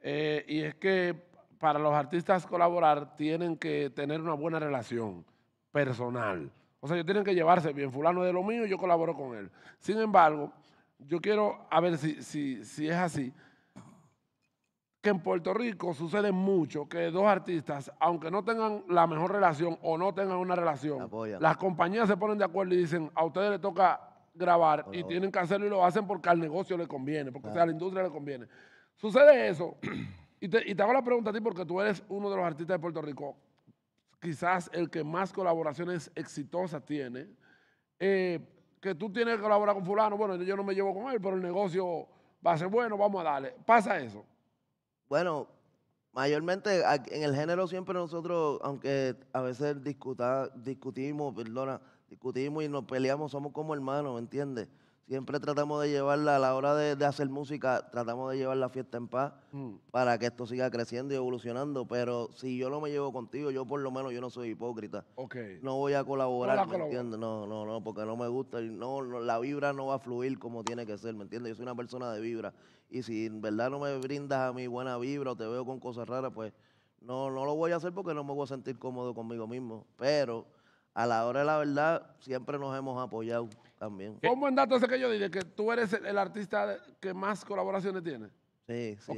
eh, y es que para los artistas colaborar tienen que tener una buena relación personal. O sea, ellos tienen que llevarse bien. Fulano de lo mío, yo colaboro con él. Sin embargo, yo quiero a ver si, si es así en Puerto Rico sucede mucho que dos artistas, aunque no tengan la mejor relación o no tengan una relación, las compañías se ponen de acuerdo y dicen, a ustedes les toca grabar y tienen que hacerlo y lo hacen porque al negocio le conviene, porque a la industria le conviene. Sucede eso. Y te, hago la pregunta a ti porque tú eres uno de los artistas de Puerto Rico, quizás el que más colaboraciones exitosas tiene. Eh, que tú tienes que colaborar con fulano, bueno, yo no me llevo con él, pero el negocio va a ser bueno, vamos a darle. ¿Pasa eso? Bueno, mayormente en el género siempre nosotros, aunque a veces discutimos, perdona, discutimos y nos peleamos, somos como hermanos, ¿me entiendes? Siempre tratamos de llevarla, a la hora de, hacer música, tratamos de llevar la fiesta en paz mm. para que esto siga creciendo y evolucionando. Pero si yo no me llevo contigo, yo por lo menos yo no soy hipócrita. Okay. No voy a colaborar, ¿me entiendes? No, no, no, porque no me gusta. no, la vibra no va a fluir como tiene que ser, ¿me entiendes? Yo soy una persona de vibra. Y si en verdad no me brindas a mí buena vibra o te veo con cosas raras, pues no, no lo voy a hacer porque no me voy a sentir cómodo conmigo mismo. Pero a la hora de la verdad, siempre nos hemos apoyado también. Cómo Un buen dato ese que yo dije que tú eres el, artista que más colaboraciones tiene. Sí, sí,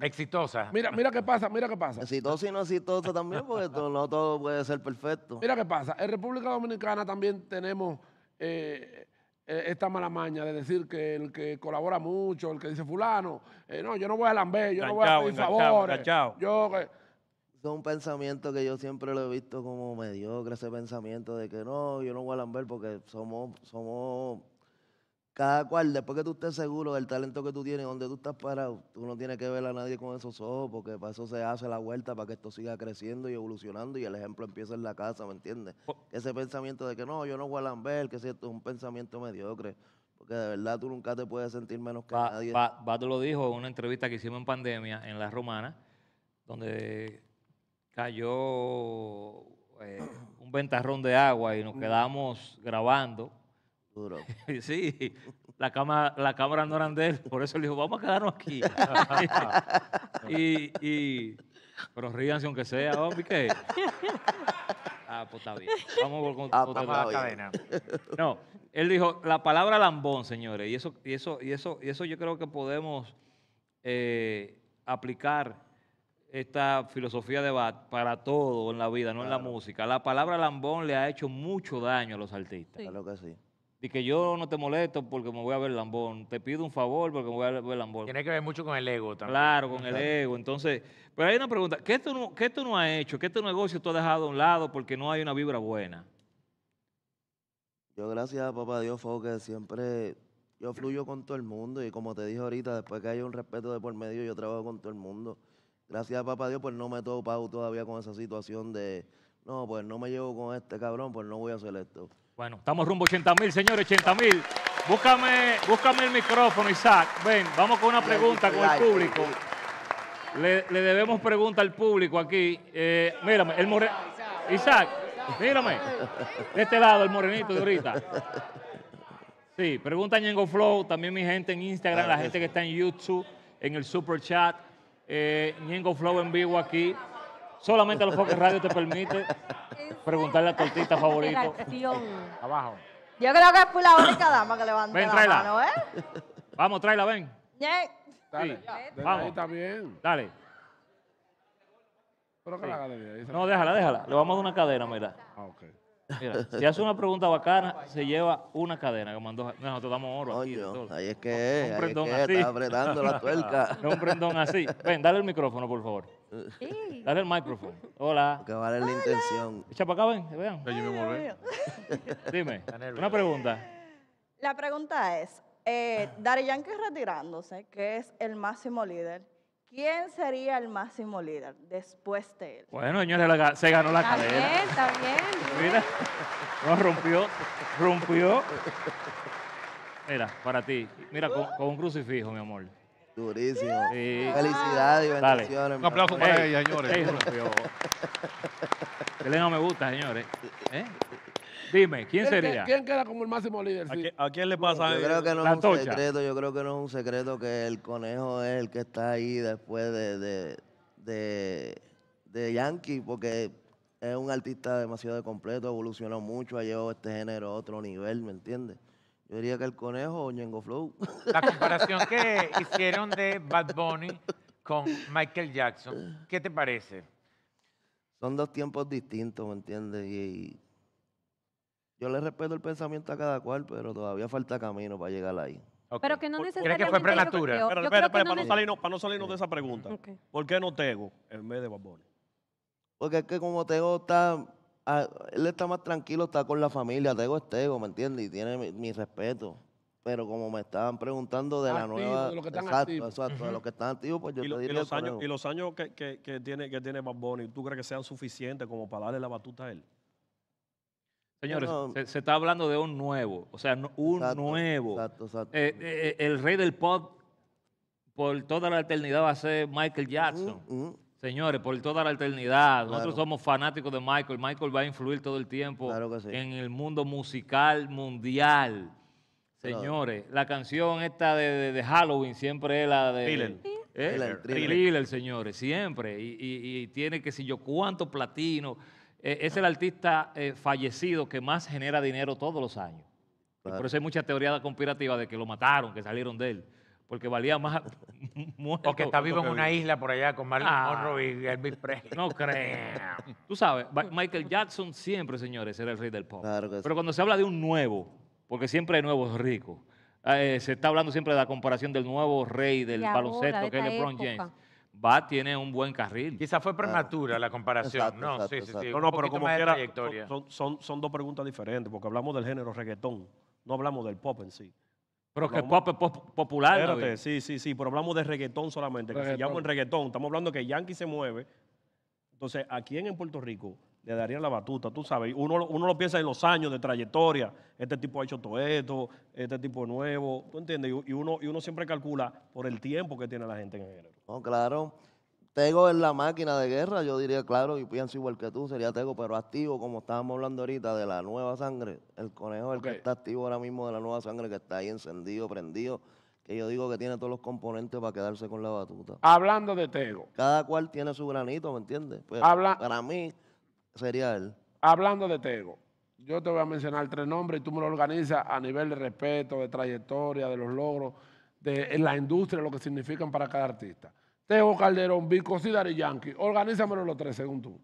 Exitosa. Mira, mira qué pasa, mira qué pasa. Exitosa y no exitosa también, porque no todo puede ser perfecto. Mira qué pasa. En República Dominicana también tenemos eh, eh, esta mala maña de decir que el que colabora mucho, el que dice fulano, eh, no, yo no voy a Lambert yo no voy a pedir favores. Yo que... Es un pensamiento que yo siempre lo he visto como mediocre, ese pensamiento de que no, yo no voy a Lambert porque somos, somos cada cual, después que tú estés seguro del talento que tú tienes, donde tú estás parado, tú no tienes que ver a nadie con esos ojos, porque para eso se hace la vuelta, para que esto siga creciendo y evolucionando y el ejemplo empieza en la casa, ¿me entiendes? Ese pensamiento de que no, yo no voy a Lambert, que esto es un pensamiento mediocre. Porque de verdad tú nunca te puedes sentir menos que nadie. lo dijo en una entrevista que hicimos en pandemia en La Romana, donde cayó eh, un ventarrón de agua y nos mm. quedamos grabando sí, la, cama, la cámara no era de él, por eso le dijo, vamos a quedarnos aquí. y, pero ríanse aunque sea, ¿qué? Ah, pues está bien. Vamos con ah, la cadena. No, él dijo, la palabra lambón, señores, y eso, y eso, y eso, y eso yo creo que podemos eh, aplicar esta filosofía de Bat para todo en la vida, no en la música. La palabra lambón le ha hecho mucho daño a los artistas. Claro que sí. Y que yo no te molesto porque me voy a ver lambón, te pido un favor porque me voy a ver lambón. Tiene que ver mucho con el ego también. Claro, con el ego. Entonces, pero hay una pregunta, ¿qué tú, no, ¿qué no has hecho? ¿Qué tu negocio tú has dejado a un lado porque no hay una vibra buena? Yo gracias a papá Dios fue que siempre yo fluyo con todo el mundo y como te dije ahorita, después que hay un respeto de por medio, yo trabajo con todo el mundo. Gracias a papá Dios, pues no me he topado todavía con esa situación de, no, pues no me llevo con este cabrón, pues no voy a hacer esto. Bueno, estamos rumbo a 80 mil, señores, 80 mil. Búscame, búscame el micrófono, Isaac. Ven, vamos con una pregunta con el público. Le, debemos pregunta al público aquí. Eh, mírame, el more... Isaac, mírame. De este lado, el morenito de ahorita. Sí, pregunta a Ñengo Flow, también mi gente en Instagram, la gente que está en YouTube, en el Super Chat. Eh, Flow en vivo aquí. Solamente los Focus Radio te permite preguntarle a tu artista favorito. Abajo. Yo creo que fui la única dama que levantó la mano, ¿eh? Vamos, tráela, ven. Dale, sí. Vamos. Ahí Dale. No, déjala, déjala. Le vamos a dar una cadena, mira. Ah, ok. Mira, si hace una pregunta bacana, se lleva una cadena que mandó. nosotros damos oro. ahí es que, es. un prendón es que está apretando la tuerca. un prendón así. Ven, dale el micrófono, por favor. Dale el micrófono. Hola. Que vale la intención. Echa para acá, ven, Dime, una pregunta. La pregunta es, eh, que Yankee retirándose, que es el máximo líder, ¿quién sería el máximo líder después de él? Bueno, señores, se ganó la carrera. también Mira, rompió, rompió. Mira, para ti, mira, con un crucifijo, mi amor. Durísimo. Felicidades y bendiciones. Un aplauso para ellos, señores. Elena no me gusta, señores. ¿Eh? Dime, ¿quién sería? quién queda como el máximo líder? ¿A, quién le pasa Yo creo que no es un secreto, yo creo que no es un secreto que el conejo es el que está ahí después de, de, de, de Yankee, porque es un artista demasiado completo, evolucionó mucho, ha llevado este género a otro nivel, ¿me entiendes? Yo diría que el conejo o Ñengo Flow. La comparación que hicieron de Bad Bunny con Michael Jackson, ¿qué te parece? Son dos tiempos distintos, ¿me entiendes? yo le respeto el pensamiento a cada cual, pero todavía falta camino para llegar ahí. Pero que no necesariamente... que fue prematura? pero, espera, para, no salirnos, de esa pregunta, ¿por qué no Tego en vez de Bad Bunny? Porque es que como Tego está él está más tranquilo, está con la familia, Tego estego, ¿me entiendes? Y tiene mi, respeto. Pero como me estaban preguntando de la nueva. De que están exacto, de los que están activos, pues yo lo, Y los, años, que, tiene, que tiene ¿tú crees que sean suficientes como para darle la batuta a él? Señores, se, está hablando de un nuevo, o sea, un nuevo. Exacto, exacto. Eh, eh, eh, el rey del pop por toda la eternidad va a ser Michael Jackson. Señores, por toda la eternidad. Nosotros somos fanáticos de Michael. Michael va a influir todo el tiempo en el mundo musical mundial. Señores, la canción esta de, Halloween siempre es la de... Thriller. ¿Eh? Thriller, señores, siempre. Y, tiene que si yo cuánto platino. Eh, es el artista eh, fallecido que más genera dinero todos los años. Por eso hay mucha teoría conspirativa de que lo mataron, que salieron de él porque valía más muerto. O que está vivo en una isla por allá con Marilyn ah, Monroe y Elvis Presley. No creo. Tú sabes, Michael Jackson siempre, señores, era el rey del pop. Pero cuando se habla de un nuevo, porque siempre hay nuevos ricos, eh, se está hablando siempre de la comparación del nuevo rey del baloncesto, que es LeBron James va, tiene un buen carril. Quizás fue ah. prematura la comparación. no, sí, sí, sí, No, pero como quiera, son, son, dos preguntas diferentes, porque hablamos del género reggaetón, no hablamos del pop en sí. Pero que es popular. sí, sí, sí, pero hablamos de reggaetón solamente, que se llama el reggaetón. Estamos hablando que Yankee se mueve. Entonces, ¿a quién en Puerto Rico le darían la batuta? Tú sabes, uno, uno lo piensa en los años de trayectoria. Este tipo ha hecho todo esto, este tipo es nuevo. ¿Tú entiendes? Y uno, y uno siempre calcula por el tiempo que tiene la gente en el género. No, claro. Tego es la máquina de guerra, yo diría, claro, y pienso igual que tú, sería Tego, pero activo, como estábamos hablando ahorita, de la nueva sangre. El conejo el que está activo ahora mismo de la nueva sangre, que está ahí encendido, prendido, que yo digo que tiene todos los componentes para quedarse con la batuta. Hablando de Tego. Cada cual tiene su granito, ¿me entiendes? Pues, para mí sería él. Hablando de Tego, yo te voy a mencionar tres nombres y tú me lo organizas a nivel de respeto, de trayectoria, de los logros, de en la industria, lo que significan para cada artista. Tego Calderón, Vicosí, Dari Yankee. Organízamelo los tres, según tú.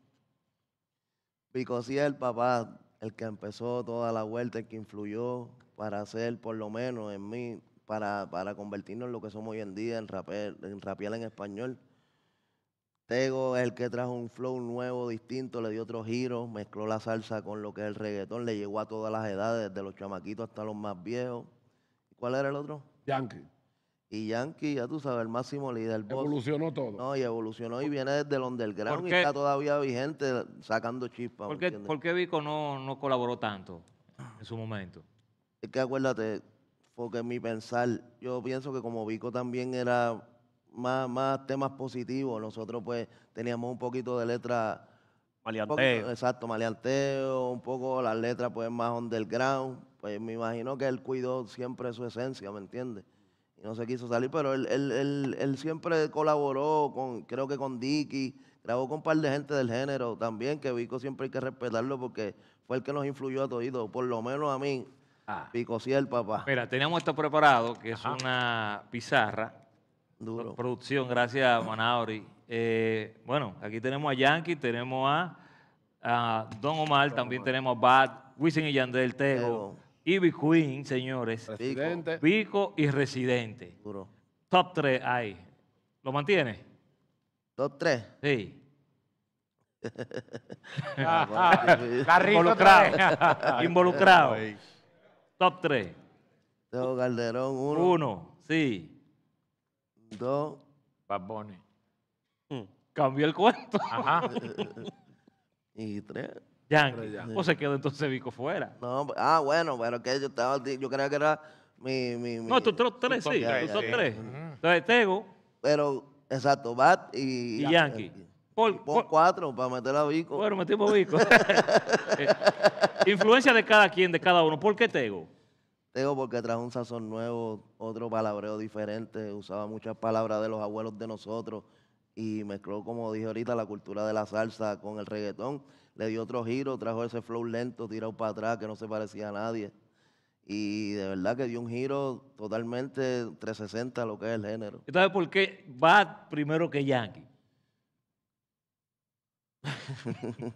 Bicosí es el papá, el que empezó toda la vuelta, el que influyó para hacer, por lo menos en mí, para, para convertirnos en lo que somos hoy en día, en rapiel en, en español. Tego es el que trajo un flow nuevo, distinto, le dio otro giro, mezcló la salsa con lo que es el reggaetón, le llegó a todas las edades, desde los chamaquitos hasta los más viejos. ¿Cuál era el otro? Yankee. Y Yankee, ya tú sabes, el máximo líder. boss. Evolucionó todo. No, y evolucionó y viene desde el underground y está todavía vigente sacando chispas. ¿Por, qué- Vico no, colaboró tanto en su momento? Es que acuérdate, porque mi pensar, yo pienso que como Vico también era más, más temas positivos, nosotros pues teníamos un poquito de letra. exacto, maleanteo, un poco las letras pues más underground. Pues me imagino que él cuidó siempre su esencia, ¿me entiendes? no se quiso salir, pero él, él, él, siempre colaboró con, creo que con Dicky, grabó con un par de gente del género también, que Vico siempre hay que respetarlo porque fue el que nos influyó a todos, por lo menos a mí. Ah. Vico sí el papá. Mira, tenemos esto preparado, que es una pizarra. Duro. Producción, gracias Manaori. Eh, bueno, aquí tenemos a Yankee, tenemos a, Don Omar, también tenemos a Bad, Wisin y Yandel, Tejo. Ivy Queen, señores. Residente. Pico y Residente. Top 3 ahí. ¿Lo mantiene? Top 3. Sí. involucrado. involucrado. Top 3. Teo Calderón, 1. 1, sí. 2. Bad mm. Cambió el cuento. Ajá. y 3. ¿Yankee? ¿O se quedó entonces Vico fuera. No, ah, bueno, pero que yo estaba, yo creía que era mi, No, tú tres, tres sí, tú tres. Entonces Tego. Pero, exacto, Bat y, Yankee. Yankee. cuatro para meter a Vico. Bueno, metimos Vico. Eh, influencia de cada quien, de cada uno. ¿Por qué Tego? Tego porque trajo un sazón nuevo, otro palabreo diferente, usaba muchas palabras de los abuelos de nosotros y mezcló, como dije ahorita, la cultura de la salsa con el reggaetón le dio otro giro, trajo ese flow lento, tirado para atrás, que no se parecía a nadie. Y de verdad que dio un giro totalmente 360 a lo que es el género. ¿Y sabes por qué va primero que Yankee?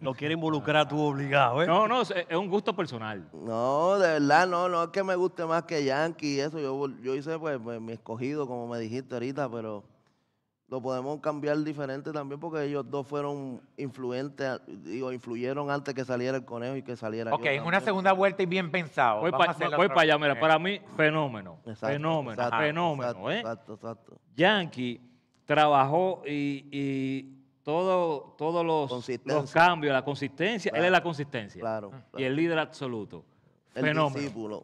no quiere involucrar a tu obligado, ¿eh? No, no, es un gusto personal. No, de verdad, no, no es que me guste más que Yankee eso. Yo, yo hice pues, pues mi escogido, como me dijiste ahorita, pero lo podemos cambiar diferente también porque ellos dos fueron influyentes o influyeron antes que saliera el conejo y que saliera Ok, en una segunda vuelta y bien pensado. Voy, para, para allá, mira, para mí, fenómeno. fenómeno, fenómeno, ¿eh? Exacto, exacto. Yankee trabajó y, y todo, todos los, cambios, la consistencia, él es la consistencia. Claro, Y el líder absoluto. El Fenómeno.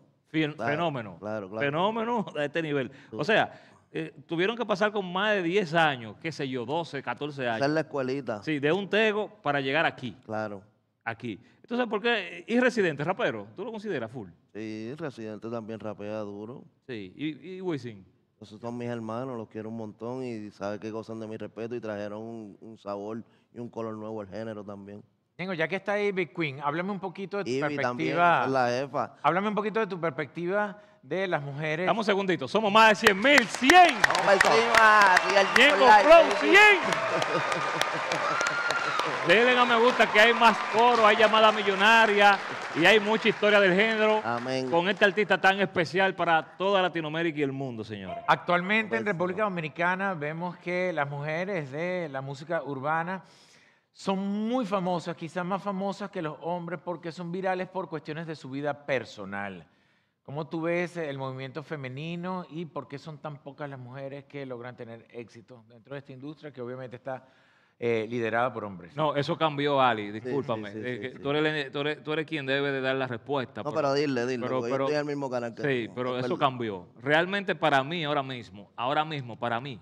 Fenómeno. Fenómeno a este nivel. O sea, eh, tuvieron que pasar con más de 10 años, qué sé yo, 12, 14 años. Esa es la escuelita. Sí, de un tego para llegar aquí. Claro. Aquí. Entonces, ¿por qué? ¿Y residente, rapero? ¿Tú lo consideras full? Sí, residente también rapea duro. Sí, ¿y, y Wisin? Esos son mis hermanos, los quiero un montón y sabes que gozan de mi respeto y trajeron un, sabor y un color nuevo al género también. Tengo, ya que está Big Queen, háblame un poquito de tu perspectiva. También, la jefa. Háblame un poquito de tu perspectiva de las mujeres. Dame un segundito, somos más de 100 mil, 100. ¿Quién compró 100? a me gusta que hay más coro, hay llamada millonaria y hay mucha historia del género. Con este artista tan especial para toda Latinoamérica y el mundo, señores. Actualmente en República Dominicana vemos que las mujeres de la música urbana son muy famosas, quizás más famosas que los hombres porque son virales por cuestiones de su vida personal. ¿Cómo tú ves el movimiento femenino y por qué son tan pocas las mujeres que logran tener éxito dentro de esta industria que obviamente está eh, liderada por hombres? No, eso cambió, Ali, discúlpame. tú, eres, quien debe de dar la respuesta. No, pero, pero dile, dile, pero, yo mismo Sí, pero eso cambió. Realmente para mí ahora mismo, ahora mismo para mí,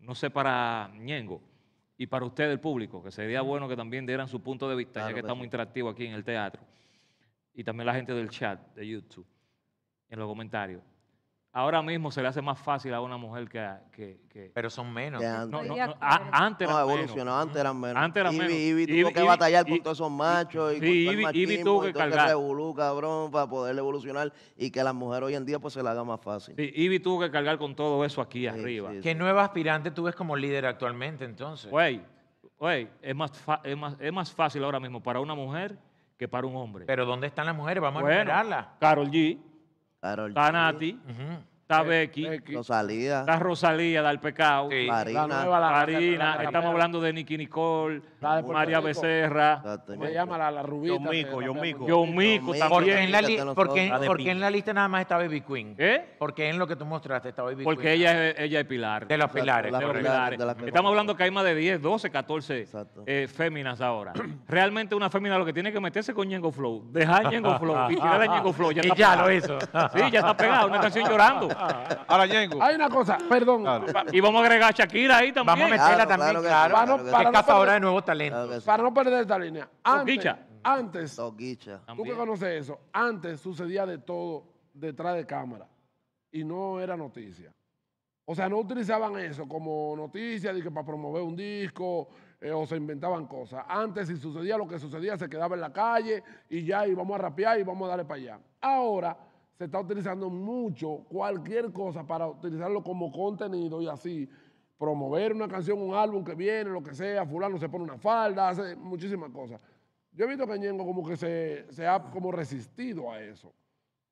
no sé para Ñengo, y para usted, el público, que sería bueno que también dieran su punto de vista, ya que estamos interactivos aquí en el teatro, y también la gente del chat de YouTube en los comentarios. Ahora mismo se le hace más fácil a una mujer que... Pero son menos. No, no, antes No, menos. antes eran menos. Antes eran tuvo que batallar con todos esos machos y tuvo que cabrón, para poder evolucionar y que a las mujeres hoy en día pues se la haga más fácil. Sí, Ivy tuvo que cargar con todo eso aquí arriba. que ¿Qué nueva aspirante tú ves como líder actualmente entonces? Güey, güey, es más, es, más, fácil ahora mismo para una mujer que para un hombre. Pero ¿dónde están las mujeres? Vamos a Bueno, Carol G, Carol Está eh, Becky, Rosalía. Está Rosalía, pecado. Marina. La nueva, Marina. Estamos hablando de Nicky Nicole, María Becerra. me llama la, rubita? John Mico, yo Mico. yo Mico Porque en, la en la lista nada más está Baby Queen. ¿Eh? Porque en lo que tú mostraste está Baby porque Queen. Porque ella es, ella es pilar. De los pilares. De los pilares. Estamos hablando que hay más de 10, 12, 14 féminas ahora. Realmente una fémina lo que tiene que meterse con Ñengo Flow. Dejar Ñengo Flow y Ya ya lo hizo. Sí, ya está pegado. Una canción llorando. Ahora, Hay una cosa, perdón. Y vamos a agregar a Shakira ahí también. Vamos a meterla también, claro. Para, no, perder, de nuevo talento. para no perder esta línea. Antes, antes tú que conoces eso, antes sucedía de todo detrás de cámara y no era noticia. O sea, no utilizaban eso como noticia para promover un disco eh, o se inventaban cosas. Antes, si sucedía lo que sucedía, se quedaba en la calle y ya íbamos a rapear y vamos a darle para allá. Ahora se está utilizando mucho cualquier cosa para utilizarlo como contenido y así promover una canción, un álbum que viene, lo que sea, fulano se pone una falda, hace muchísimas cosas. Yo he visto que Ñengo como que se, ha como resistido a eso.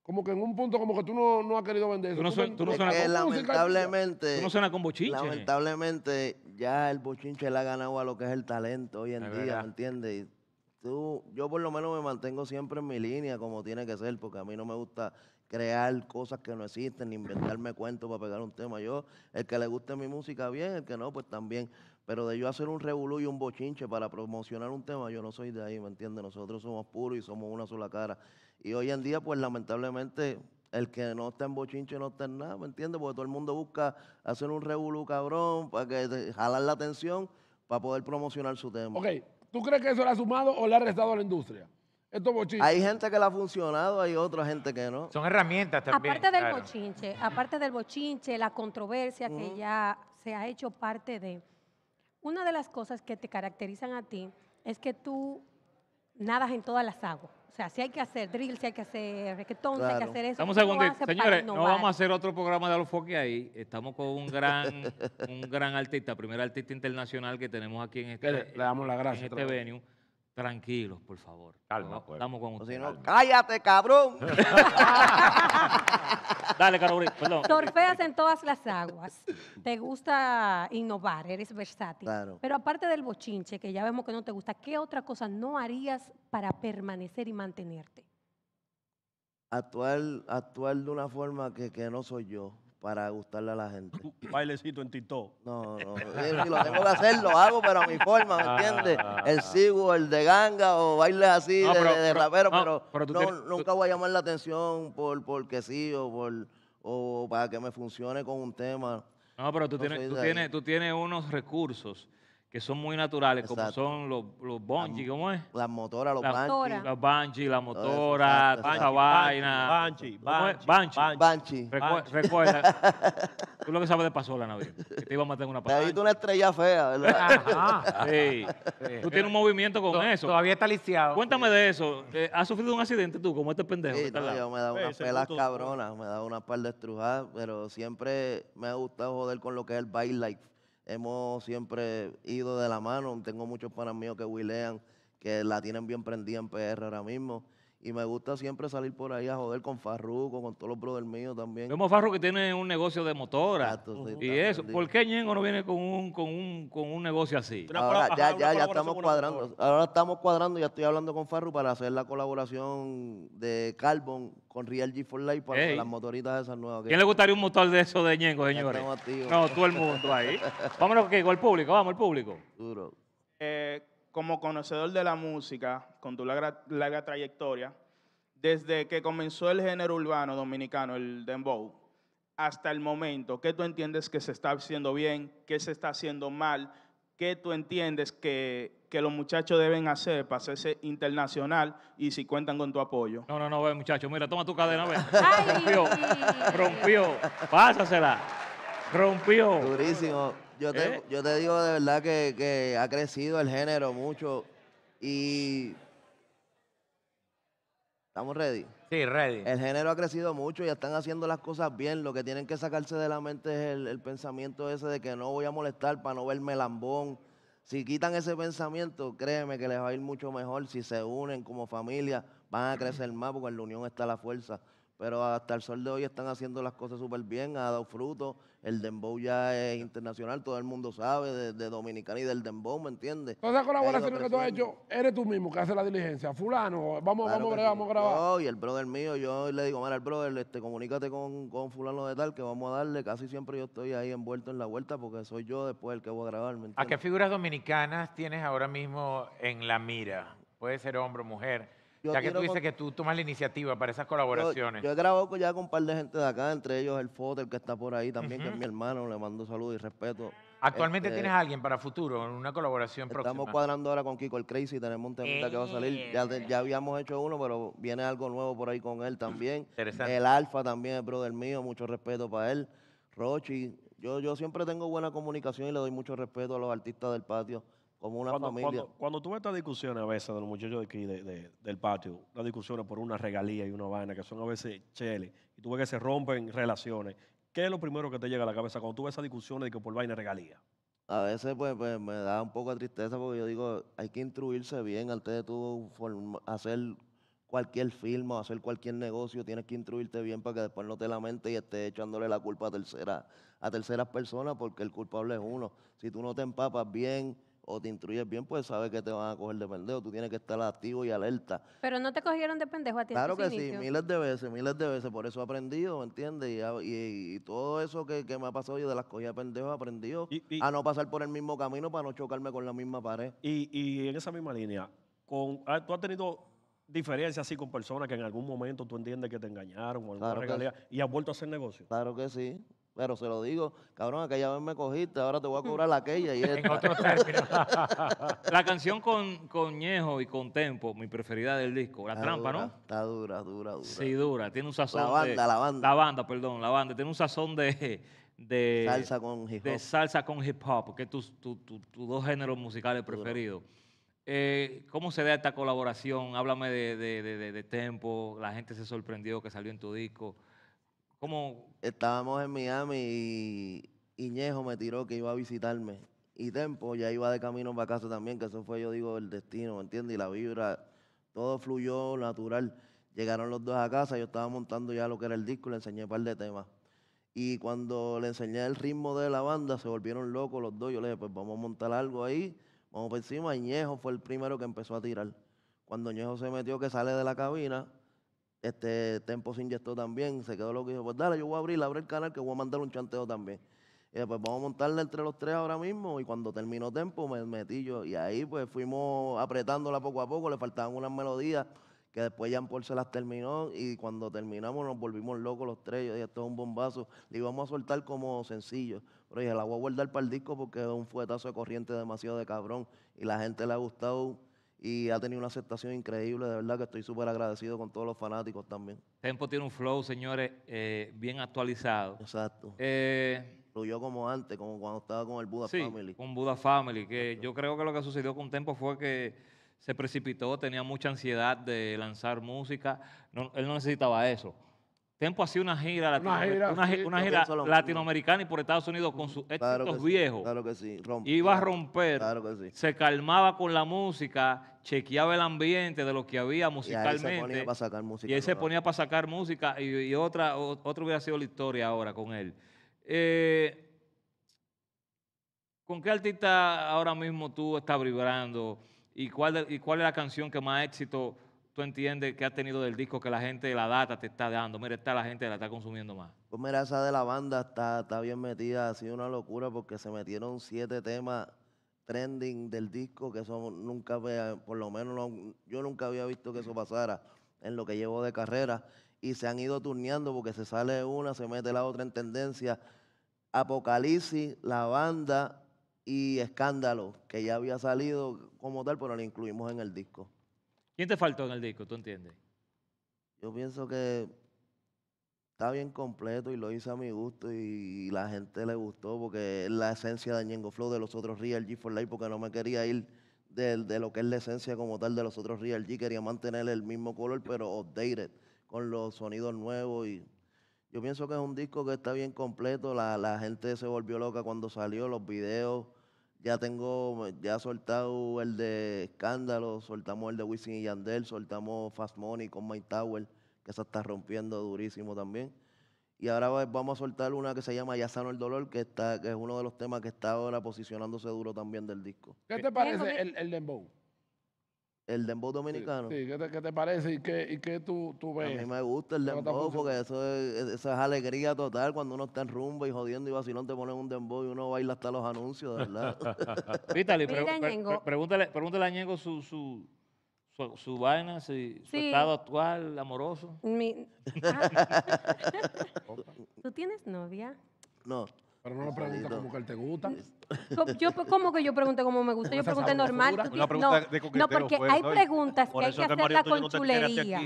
Como que en un punto como que tú no, no has querido vender eso. Tú no, con lamentablemente, tú no suenas con bochinche. Lamentablemente ya el bochinche le ha ganado a lo que es el talento hoy en día, ¿me entiendes? Tú, yo por lo menos me mantengo siempre en mi línea como tiene que ser, porque a mí no me gusta crear cosas que no existen, inventarme cuentos para pegar un tema. Yo, el que le guste mi música, bien, el que no, pues también. Pero de yo hacer un revolú y un bochinche para promocionar un tema, yo no soy de ahí, ¿me entiendes? Nosotros somos puros y somos una sola cara. Y hoy en día, pues lamentablemente, el que no está en bochinche no está en nada, ¿me entiendes? Porque todo el mundo busca hacer un revolú cabrón para que jalar la atención para poder promocionar su tema. Ok, ¿tú crees que eso le ha sumado o le ha restado a la industria? Hay gente que la ha funcionado, hay otra gente que no. Son herramientas también. Aparte del bochinche, aparte del bochinche, la controversia que ya se ha hecho parte de. Una de las cosas que te caracterizan a ti es que tú nadas en todas las aguas. O sea, si hay que hacer drill, si hay que hacer reggaetón, si hay que hacer eso. Estamos un Señores, no vamos a hacer otro programa de Alofoque ahí. Estamos con un gran, un gran artista, primer artista internacional que tenemos aquí en este, Le damos la gracia, este Tranquilos, por favor. Calma, Estamos pues. con cállate, cabrón. Dale, Carolina, perdón. Torpeas en todas las aguas. Te gusta innovar, eres versátil. Pero aparte del bochinche, que ya vemos que no te gusta, ¿qué otra cosa no harías para permanecer y mantenerte? Actuar, actuar de una forma que no soy yo para gustarle a la gente. Bailecito en Tito. No, no. Si lo tengo que hacer, lo hago, pero a mi forma, ¿me ah, entiendes? Ah, ah. El sigo el de ganga o bailes así de, rapero, pero, nunca voy a llamar la atención por porque sí o, por, o para que me funcione con un tema. No, pero tú, tienes, tú, tienes, tú tienes unos recursos que son muy naturales, como son los, los bungee, ¿cómo es? Las motoras, los la, bungee. Los bungee, la motora, esa vaina. Bungee, bungee, bungee. Recuerda, tú lo que sabes de pasola, Navidad, que te iba a matar una pasola. Te diste una estrella fea, ¿verdad? Ajá. Sí. Tú tienes un movimiento con eso. Todavía está lisiado. Cuéntame de eso. Eh, ¿Has sufrido un accidente tú, como este pendejo? Sí, yo me da unas pelas cabronas, me da una par de estrujadas, pero siempre me ha gustado joder con lo que es el bike life hemos siempre ido de la mano. Tengo muchos panas míos que huilean, que la tienen bien prendida en PR ahora mismo. Y me gusta siempre salir por ahí a joder con Farruko, con todos los brothers míos también. Vemos Farruko que tiene un negocio de motora. y eso. ¿Por qué Ñengo no viene con un, con un, con un negocio así? Ahora ya, ya, estamos cuadrando. Ahora estamos cuadrando, ya estoy hablando con Farru para hacer la colaboración de Carbon con Real G4 Life para las motoritas esas nuevas. ¿Quién le gustaría un motor de eso de Ñengo, señores? No, todo el mundo ahí. Vámonos que con el público, vamos, el público. Duro. Eh, como conocedor de la música, con tu larga, larga trayectoria, desde que comenzó el género urbano dominicano, el dembow, hasta el momento, ¿qué tú entiendes que se está haciendo bien, qué se está haciendo mal qué tú entiendes que, los muchachos deben hacer para hacerse internacional y si cuentan con tu apoyo? No, no, no, ve, muchachos, mira, toma tu cadena, ve. rompió, rompió, pásasela, rompió. Durísimo. Yo te, ¿Eh? yo te digo de verdad que, que ha crecido el género mucho y estamos ready. Sí, ready. El género ha crecido mucho y están haciendo las cosas bien. Lo que tienen que sacarse de la mente es el, pensamiento ese de que no voy a molestar para no verme lambón. Si quitan ese pensamiento, créeme que les va a ir mucho mejor. Si se unen como familia, van a crecer más porque en la unión está la fuerza pero hasta el sol de hoy están haciendo las cosas súper bien, ha dado fruto, el dembow ya es internacional, todo el mundo sabe de, Dominicana y del dembow, ¿me entiendes? Todas esas colaboraciones que tú has hecho, eres tú mismo que haces la diligencia, fulano, vamos, vamos, a vamos a grabar. y el brother mío, yo le digo, mira, el brother, este, comunícate con, con fulano de tal, que vamos a darle, casi siempre yo estoy ahí envuelto en la vuelta, porque soy yo después el que voy a grabar, ¿me entiendes? ¿A qué figuras dominicanas tienes ahora mismo en la mira? Puede ser hombre o mujer ya que tú dices que tú tomas la iniciativa para esas colaboraciones. Yo, he grabado ya con un par de gente de acá, entre ellos el Fotel, que está por ahí también, que es mi hermano, le mando saludos y respeto. ¿Actualmente este, tienes alguien para futuro, en una colaboración próxima? Estamos cuadrando ahora con Kiko el Crazy, tenemos un tema que va a salir. Ya, eh. habíamos hecho uno, pero viene algo nuevo por ahí con él también. El Alfa también es brother mío, mucho respeto para él. Rochi, yo, yo siempre tengo buena comunicación y le doy mucho respeto a los artistas del patio como una familia. Cuando, tú ves estas discusiones a veces de los muchachos de aquí del patio, las discusiones por una regalía y una vaina que son a veces cheles, y tú ves que se rompen relaciones, ¿qué es lo primero que te llega a la cabeza cuando tú ves esas discusiones de que por vaina regalía? A veces pues, pues me da un poco de tristeza porque yo digo, hay que instruirse bien antes de tú hacer cualquier firma o hacer cualquier negocio, tienes que instruirte bien para que después no te lamentes y estés echándole la culpa tercera, a terceras personas porque el culpable es uno. Si tú no te empapas bien o te instruyes bien, pues sabes que te van a coger de pendejo. Tú tienes que estar activo y alerta. Pero no te cogieron de pendejo a ti. Claro que sí, miles de veces, miles de veces. Por eso he aprendido, ¿me entiendes? Y, todo eso que, me ha pasado yo de las cogidas de pendejo he aprendido a no pasar por el mismo camino para no chocarme con la misma pared. Y, en esa misma línea, con, ah, tú has tenido diferencias así con personas que en algún momento tú entiendes que te engañaron o alguna y has vuelto a hacer negocio. Claro que sí. Pero se lo digo, cabrón, aquella vez me cogiste, ahora te voy a cobrar la aquella y En otro término. la canción con, con y con Tempo, mi preferida del disco, La Trampa, ¿no? Está dura, dura, dura. Sí, dura, tiene un sazón La banda, la banda. La banda, perdón, la banda, tiene un sazón de... salsa con hip hop. De salsa con hip hop, que es tus tu, tu, dos géneros musicales preferidos. Eh, ¿Cómo se da esta colaboración? Háblame de Tempo, la gente se sorprendió que salió en tu disco. Estábamos en Miami y Iñejo me tiró que iba a visitarme. Y Tempo ya iba de camino para casa también, que eso fue, yo digo, el destino, ¿me entiendes? Y la vibra, todo fluyó natural. Llegaron los dos a casa, yo estaba montando ya lo que era el disco, le enseñé un par de temas. Y cuando le enseñé el ritmo de la banda, se volvieron locos los dos. Yo le dije, pues vamos a montar algo ahí, vamos por encima. Ñejo fue el primero que empezó a tirar. Cuando Ñejo se metió, que sale de la cabina, este Tempo se inyectó también, se quedó loco y dijo, pues dale, yo voy a abrir, abre el canal que voy a mandar un chanteo también. Y después vamos a montarle entre los tres ahora mismo y cuando terminó Tempo me metí yo y ahí pues fuimos apretándola poco a poco, le faltaban unas melodías que después Jan Paul se las terminó y cuando terminamos nos volvimos locos los tres. Yo dije, esto es un bombazo, le íbamos a soltar como sencillo. Pero dije, la voy a guardar para el disco porque es un fuetazo de corriente demasiado de cabrón y la gente le ha gustado y ha tenido una aceptación increíble, de verdad que estoy súper agradecido con todos los fanáticos también. Tempo tiene un flow, señores, eh, bien actualizado. Exacto. Eh, Fluyó como antes, como cuando estaba con el Buda Family. con Buda Family, que yo creo que lo que sucedió con Tempo fue que se precipitó, tenía mucha ansiedad de lanzar música, él no necesitaba eso. Tempo hacía una gira, gira, latinoamericana y por Estados Unidos con sus éxitos viejos. Claro que sí. Iba a romper. Se calmaba con la música, chequeaba el ambiente de lo que había musicalmente. Y se ponía para sacar música. Y él se ponía para sacar música y, otra, hubiera sido la historia ahora con él. Eh, ¿Con qué artista ahora mismo tú estás vibrando? ¿Y cuál, ¿Y cuál es la canción que más éxito tú entiendes qué has tenido del disco que la gente de la data te está dando? Mira, está la gente la está consumiendo más. Pues mira, esa de la banda está, está bien metida, ha sido una locura porque se metieron siete temas trending del disco, que eso nunca, por lo menos yo nunca había visto que eso pasara en lo que llevo de carrera. Y se han ido turneando porque se sale una, se mete la otra en tendencia. Apocalipsis, la banda y Escándalo, que ya había salido como tal, pero lo incluimos en el disco. ¿Quién te faltó en el disco? ¿Tú entiendes? Yo pienso que está bien completo y lo hice a mi gusto y, la gente le gustó porque es la esencia de Ñengo Flow, de los otros Real G for Life, porque no me quería ir de, lo que es la esencia como tal de los otros Real G, quería mantener el mismo color pero updated, con los sonidos nuevos y yo pienso que es un disco que está bien completo, la, la gente se volvió loca cuando salió, los videos ya tengo, ya soltado el de Escándalo, soltamos el de Wisin y Yandel, soltamos Fast Money con My Tower, que se está rompiendo durísimo también. Y ahora vamos a soltar una que se llama Ya sano el dolor, que está que es uno de los temas que está ahora posicionándose duro también del disco. ¿Qué eh, te parece el, el dembow? El dembow dominicano. Sí, ¿Qué, te, parece y qué, y qué tú, tú, ves? A mí me gusta el dembow porque eso es, alegría total. Cuando uno está en rumbo y jodiendo y vacilón, te ponen un dembow y uno baila hasta los anuncios, de verdad. Vitali, pregúntale, pregúntale, a Ñengo su, su, su, vaina, su, estado actual, amoroso. Ah. ¿Tú tienes novia? No. Pero no lo pregunta como que él te gusta. Yo, ¿Cómo que yo pregunté como me gusta? Yo pregunté normal. no, porque hay preguntas que hay que hacer con chulería.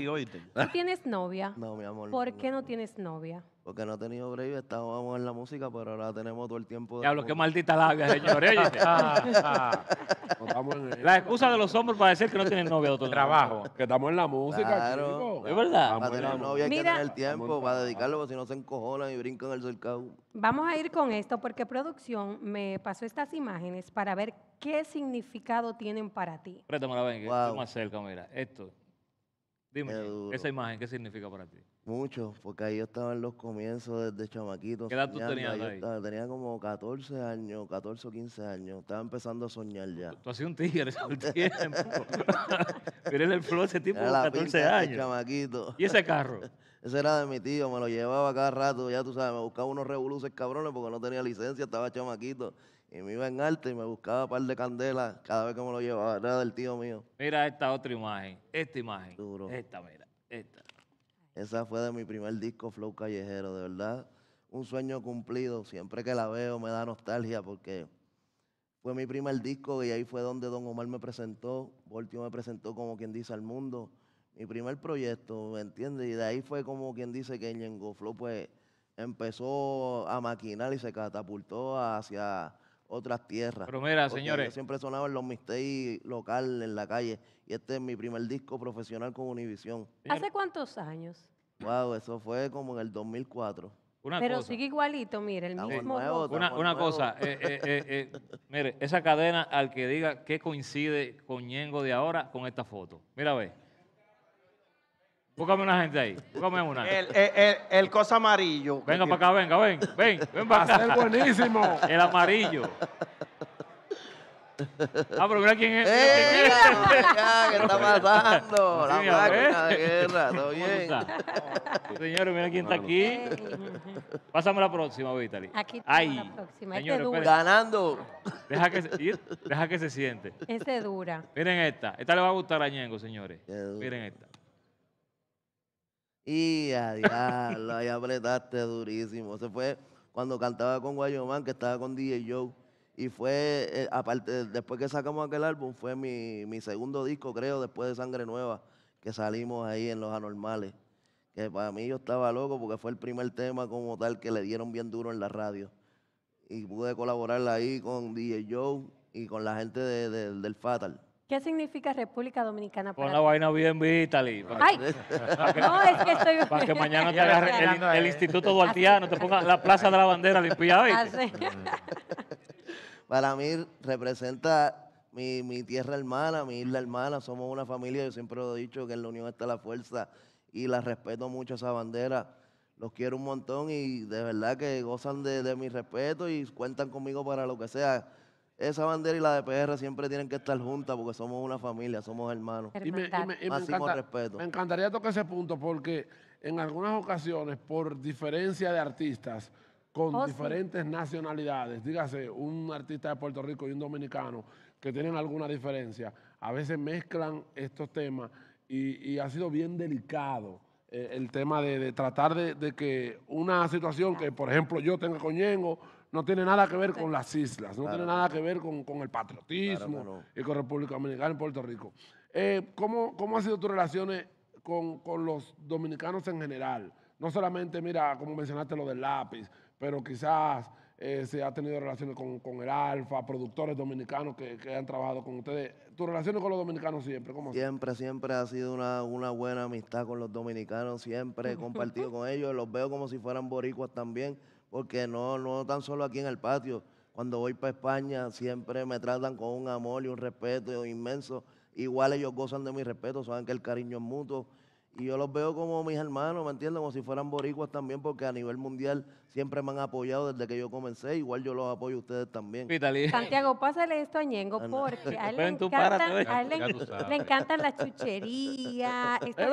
¿Tú tienes novia? No, mi amor. ¿Por qué no tienes novia? Porque no ha tenido breve, estábamos en la música, pero ahora tenemos todo el tiempo. Hablo qué maldita labia, señores. ah, ah. La excusa de los hombres para decir que no tienen novia otro trabajo. Que estamos en la música, claro, Es verdad. a tener novia hay que Mira, el tiempo para dedicarlo, porque si no se encojonan y brincan el cercado. Vamos a ir con esto, porque producción me pasó estas imágenes para ver qué significado tienen para ti. Préstame la venga. wow. más cerca, mira. Esto. Dime, esa imagen, ¿qué significa para ti? Mucho, porque ahí yo estaba en los comienzos desde chamaquito. ¿Qué edad tú tenías ahí? tenía como 14 años, 14 o 15 años. Estaba empezando a soñar ya. Tú, hacías has sido un tigre ese el tiempo. el flow de ese tipo de 14 años. Chamaquito. ¿Y ese carro? ese era de mi tío, me lo llevaba cada rato, ya tú sabes, me buscaba unos revoluces cabrones porque no tenía licencia, estaba chamaquito. Y me iba en arte y me buscaba un par de candelas cada vez que me lo llevaba, era del tío mío. Mira esta otra imagen, esta imagen. Duro. Esta, mira, esta. Esa fue de mi primer disco, Flow Callejero, de verdad. Un sueño cumplido. Siempre que la veo me da nostalgia porque fue mi primer disco y ahí fue donde Don Omar me presentó. Voltio me presentó como quien dice al mundo. Mi primer proyecto, ¿me entiendes? Y de ahí fue como quien dice que Ñengo Flow pues empezó a maquinar y se catapultó hacia otras tierras. Pero mira, señores. siempre sonaba en los mistakes local, en la calle. Y este es mi primer disco profesional con Univision. ¿Hace cuántos años? Wow, eso fue como en el 2004. Una Pero sigue igualito, mire, el mismo. una, cosa, eh, eh, eh, mire, esa cadena al que diga que coincide con Ñengo de ahora con esta foto. Mira, ve. Búscame una gente ahí. Búscame una. El, el, el, el cosa amarillo. Venga para acá, venga, ven. Ven, ven para acá. Va a ser buenísimo. El amarillo. Ah, pero mira quién es. ¡Eh! ¿Qué está pasando? La máquina de guerra, todo bien. Señores, mira quién está aquí. Pásame la próxima, Vitali. Aquí está. la próxima. Este señores, este dura. Ganando. Deja que, se, deja que se siente. Ese dura. Miren esta. Esta le va a gustar a Ñengo, señores. Miren esta. Y a diablo, ahí apretaste durísimo. se fue cuando cantaba con Guayomán, que estaba con DJ Joe. Y fue, eh, aparte, después que sacamos aquel álbum, fue mi, segundo disco, creo, después de Sangre Nueva, que salimos ahí en Los Anormales. Que para mí yo estaba loco porque fue el primer tema como tal que le dieron bien duro en la radio. Y pude colaborar ahí con DJ Joe y con la gente del Fatal. ¿Qué significa República Dominicana para Pon la vaina bien, vital Ay, no, es que estoy... para que mañana te hagas el, Instituto Duartiano, te ponga la Plaza de la Bandera limpiada. Para mí representa mi, tierra hermana, mi isla hermana. Somos una familia, yo siempre he dicho, que en la unión está la fuerza y la respeto mucho esa bandera. Los quiero un montón y de verdad que gozan de, de mi respeto y cuentan conmigo para lo que sea esa bandera y la de PR siempre tienen que estar juntas porque somos una familia, somos hermanos. Y me, encantaría tocar ese punto porque en algunas ocasiones, por diferencia de artistas con oh, diferentes nacionalidades, dígase un artista de Puerto Rico y un dominicano que tienen alguna diferencia, a veces mezclan estos temas y, ha sido bien delicado. Eh, el tema de, tratar de, que una situación que, por ejemplo, yo tenga con Yengo, no tiene nada que ver con las islas, no tiene nada que ver con, el patriotismo y con República Dominicana en Puerto Rico. Eh, ¿cómo, ¿Cómo han sido tus relaciones con, los dominicanos en general? No solamente, mira, como mencionaste lo del lápiz, pero quizás eh, se ha tenido relaciones con, el Alfa, productores dominicanos que, han trabajado con ustedes. ¿Tus relaciones con los dominicanos siempre? ¿Cómo siempre, siempre ha sido una, una buena amistad con los dominicanos, siempre he compartido con ellos, los veo como si fueran boricuas también porque no, no tan solo aquí en el patio. Cuando voy para España siempre me tratan con un amor y un respeto inmenso. Igual ellos gozan de mi respeto, saben que el cariño es mutuo. Y yo los veo como mis hermanos, ¿me entienden? Como si fueran boricuas también, porque a nivel mundial siempre me han apoyado desde que yo comencé, igual yo los apoyo a ustedes también. Santiago, pásale esto a Ñengo, porque a él, le encantan, le, encantan las chucherías. ¿Es este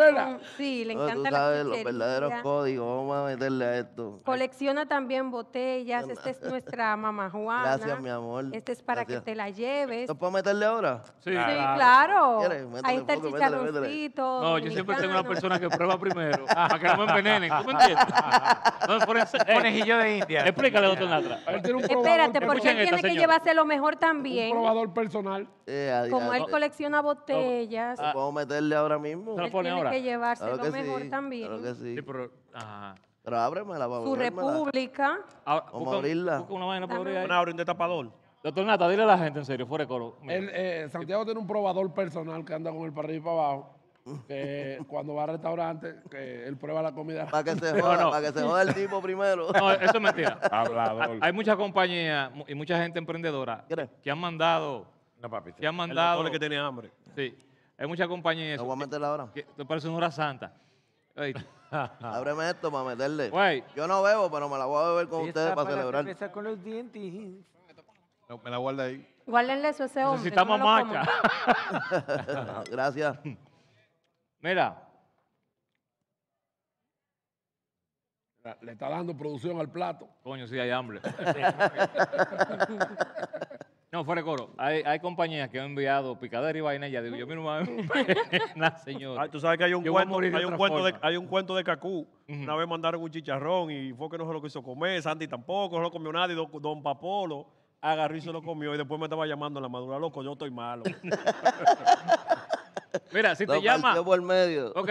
sí, le encantan las los verdaderos códigos, vamos a meterle a esto. Colecciona también botellas, esta es nuestra mamá Juana. Gracias, mi amor. Esta es para que te la lleves. Lo puedo meterle ahora? Sí, sí ah. claro. Ahí está el chicharroncito. No, yo siempre tengo una persona que prueba primero, ah, para que no me envenenen, ¿tú entiendes? No, por eso, de India. Explícale, doctor Natra. Espérate, porque él tiene que llevarse lo mejor también. Un probador personal. Eh, Como él colecciona botellas. ¿Puedo meterle ahora mismo? Él tiene que llevarse lo mejor también. Claro que sí. pero, pero ábremela Su república. Ah, Vamos a abrirla. una vaina de tapador. Doctor Nata, dile a la gente en serio, fuera de coro. Eh, Santiago tiene un probador personal que anda con el para arriba y para abajo cuando va al restaurante, que él prueba la comida. Para que se joda, para que se joda el tipo primero. No, eso es mentira. Hablador. Hay muchas compañías y mucha gente emprendedora que han mandado. La papi, que han mandado. El que tenía hambre. Sí. Hay mucha compañía No voy a meterla ahora. te parece una hora santa. Ábreme esto para meterle. Yo no bebo, pero me la voy a beber con ustedes para, celebrar. Empezar con los dientes. me la guarda ahí. Guárdenle eso a ese hombre. Necesitamos macha. Gracias. Mira. Le está dando producción al plato. Coño, sí, hay hambre. no, fuera de coro. Hay, compañías que han enviado picadera y vaina ya digo, yo mismo. señor. Ah, tú sabes que hay un, cuento, hay un cuento, de, Cacú. Una vez mandaron un chicharrón y fue que no se lo quiso comer. Santi tampoco, no lo comió nadie. Don, Papolo agarró y se lo comió y después me estaba llamando la madura. Loco, yo estoy malo. Mira, si te llama. por medio. Ok,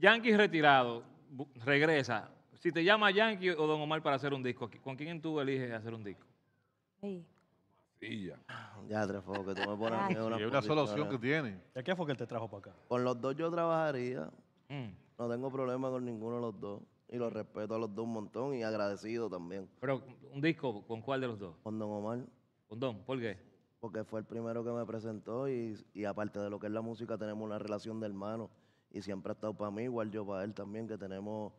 Yankee retirado, regresa. Si te llama Yankee o Don Omar para hacer un disco, ¿con quién tú eliges hacer un disco? Sí. ya. Ya, Trefo, que tú me pones una. Es una solución que tiene. ¿Y ¿eh? a qué fue que te trajo para acá? Con los dos yo trabajaría. Mm. No tengo problema con ninguno de los dos. Y los respeto a los dos un montón y agradecido también. Pero, ¿un disco con cuál de los dos? Con Don Omar. ¿Con Don? ¿Por qué? porque fue el primero que me presentó y, aparte de lo que es la música tenemos una relación de hermano y siempre ha estado para mí, igual yo para él también, que tenemos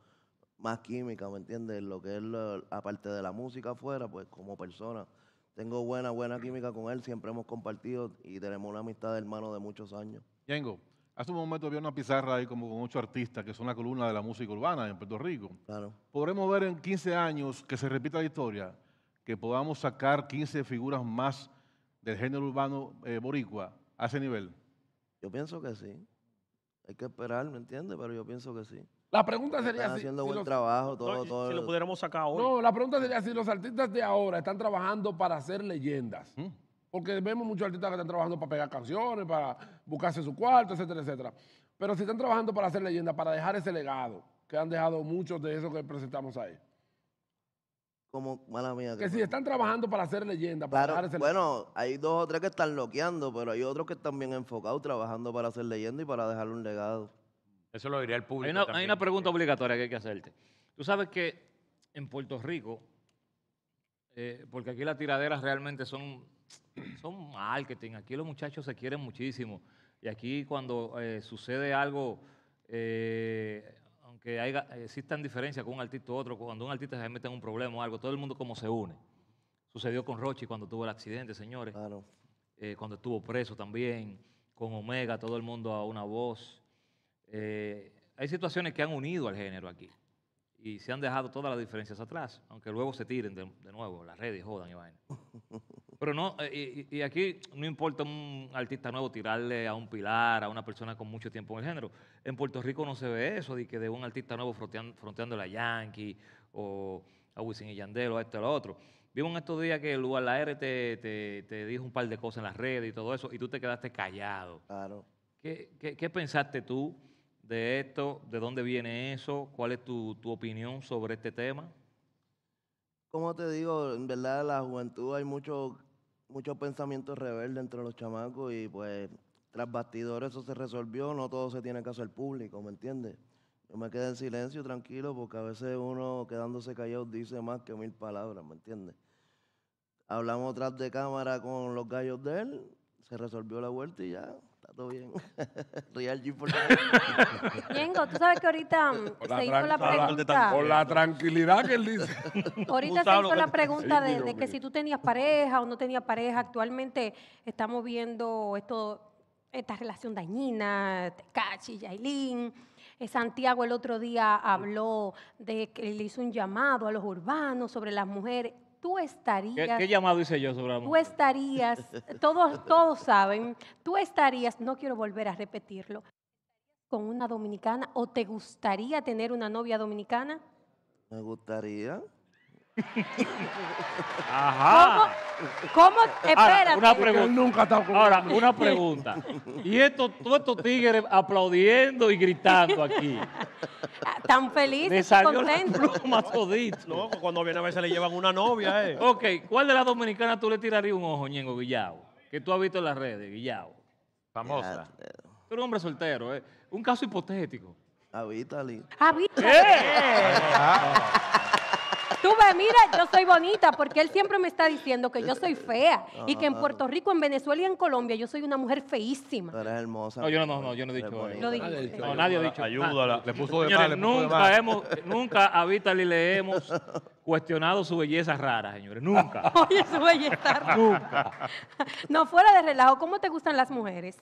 más química, ¿me entiendes? Lo que es, aparte de la música afuera, pues como persona, tengo buena, buena química con él, siempre hemos compartido y tenemos una amistad de hermano de muchos años. Yengo, hace un momento había una pizarra ahí como con ocho artistas que son la columna de la música urbana en Puerto Rico. Claro. ¿Podremos ver en 15 años que se repita la historia? Que podamos sacar 15 figuras más del género urbano eh, boricua a ese nivel? Yo pienso que sí. Hay que esperar, ¿me entiendes? Pero yo pienso que sí. La pregunta sería si, haciendo buen trabajo, todo, Si lo pudiéramos sacar hoy. No, la pregunta sería si los artistas de ahora están trabajando para hacer leyendas. Mm. Porque vemos muchos artistas que están trabajando para pegar canciones, para buscarse su cuarto, etcétera, etcétera. Pero si están trabajando para hacer leyendas, para dejar ese legado, que han dejado muchos de esos que presentamos ahí como mala mía. Que, si están trabajando para hacer leyenda. Para claro, bueno, hay dos o tres que están loqueando, pero hay otros que están bien enfocados trabajando para hacer leyenda y para dejarle un legado. Eso lo diría el público. Hay una, pregunta obligatoria que hay que hacerte. Tú sabes que en Puerto Rico, eh, porque aquí las tiraderas realmente son, son marketing, aquí los muchachos se quieren muchísimo. Y aquí cuando eh, sucede algo eh, que existan diferencias con un artista u otro, cuando un artista se mete en un problema o algo, todo el mundo como se une. Sucedió con Rochi cuando tuvo el accidente, señores. Claro. Eh, cuando estuvo preso también, con Omega, todo el mundo a una voz. Eh, hay situaciones que han unido al género aquí y se han dejado todas las diferencias atrás, aunque luego se tiren de, nuevo, las redes jodan y vaina. Pero no, eh, y, aquí no importa un artista nuevo tirarle a un pilar, a una persona con mucho tiempo en el género. En Puerto Rico no se ve eso, de que de un artista nuevo fronteando, a la Yankee o a Wisin y Yandelo, a este o a otro. Vimos en estos días que el lugar te, te, te dijo un par de cosas en las redes y todo eso, y tú te quedaste callado. Claro. ¿Qué, pensaste tú de esto? ¿De dónde viene eso? ¿Cuál es tu, tu opinión sobre este tema? Como te digo, en verdad la juventud hay mucho muchos pensamientos rebeldes entre los chamacos y pues tras bastidores eso se resolvió, no todo se tiene que hacer público, ¿me entiendes? Yo me quedé en silencio, tranquilo, porque a veces uno quedándose callado dice más que mil palabras, ¿me entiendes? Hablamos tras de cámara con los gallos de él, se resolvió la vuelta y ya, todo bien. tú sabes que ahorita se hizo la pregunta. Con la tranquilidad que él dice. Ahorita se hizo la pregunta de, que si tú tenías pareja o no tenías pareja. Actualmente estamos viendo esto, esta relación dañina, y Yailín. Eh, Santiago el otro día habló de que le hizo un llamado a los urbanos sobre las mujeres tú estarías... ¿Qué, llamado hice yo sobre Tú estarías, todos, todos saben, tú estarías, no quiero volver a repetirlo, con una dominicana o te gustaría tener una novia dominicana? Me gustaría. Ajá. ¿Cómo? Ahora, una pregunta. Ahora, una pregunta. Y estos, todos estos tigres aplaudiendo y gritando aquí. Tan felices, tan contentos. ¿no? cuando viene a veces le llevan una novia, eh. Ok, ¿cuál de las dominicanas tú le tirarías un ojo, Ñengo Guillao? Que tú has visto en las redes, Guillao. Famosa. Tú un hombre soltero, eh. Un caso hipotético. Avítali. Avítali. ¿Qué? Eh. Tú yo soy bonita, porque él siempre me está diciendo que yo soy fea y que en Puerto Rico, en Venezuela y en Colombia yo soy una mujer feísima. Tú eres hermosa. No, yo no, no, yo no he dicho eso. no, nadie ha dicho. Ayúdala. Le puso de nunca a Vitaly le hemos cuestionado su belleza rara, señores. Nunca. Oye, su belleza rara. Nunca. no, fuera de relajo, ¿cómo te gustan las mujeres?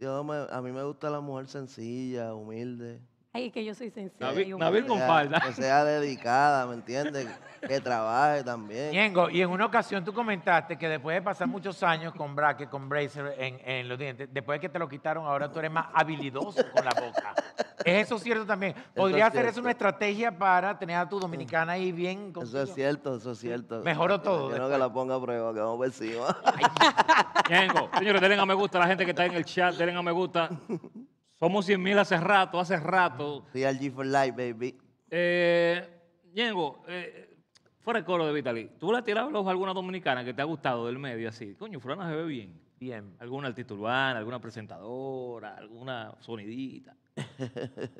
a mí me gusta la mujer sencilla, humilde. Ay, que yo soy sencilla. Que sea dedicada, ¿me entiendes? que trabaje también. Ñengo, y en una ocasión tú comentaste que después de pasar muchos años con bracket, con bracer en, los dientes, después de que te lo quitaron, ahora tú eres más habilidoso con la boca. ¿Es eso cierto también? ¿Podría ser eso una estrategia para tener a tu dominicana ahí bien? Eso es cierto, eso es cierto. Mejoró todo. Quiero que la ponga a prueba, que vamos por encima. Ñengo, señores, denle a me gusta a la gente que está en el chat, denle a me gusta. Somos 100 mil hace rato, hace rato. G for life, baby. Eh, Ñengo, eh, fuera el coro de Vitaly. ¿tú le has tirado a alguna dominicana que te ha gustado del medio así? Coño, fulana se ve bien. Bien. ¿Alguna artista urbana, alguna presentadora, alguna sonidita?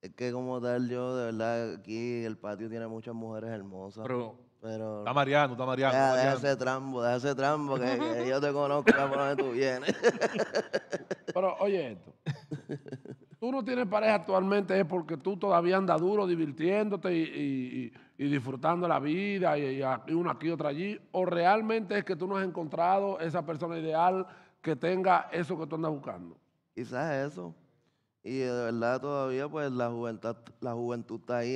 es que como tal yo, de verdad, aquí el patio tiene muchas mujeres hermosas. Pero, pero está Mariano, está Mariano. Ya, deja ese trambo, deja ese trambo, que, yo te conozco ya por donde tú vienes. pero oye esto. Tú no tienes pareja actualmente es porque tú todavía andas duro divirtiéndote y, disfrutando la vida y, ah, y, una aquí, otra allí. O realmente es que tú no has encontrado esa persona ideal que tenga eso que tú andas buscando. Quizás eso. Y de verdad todavía pues la juventud, la juventud está ahí,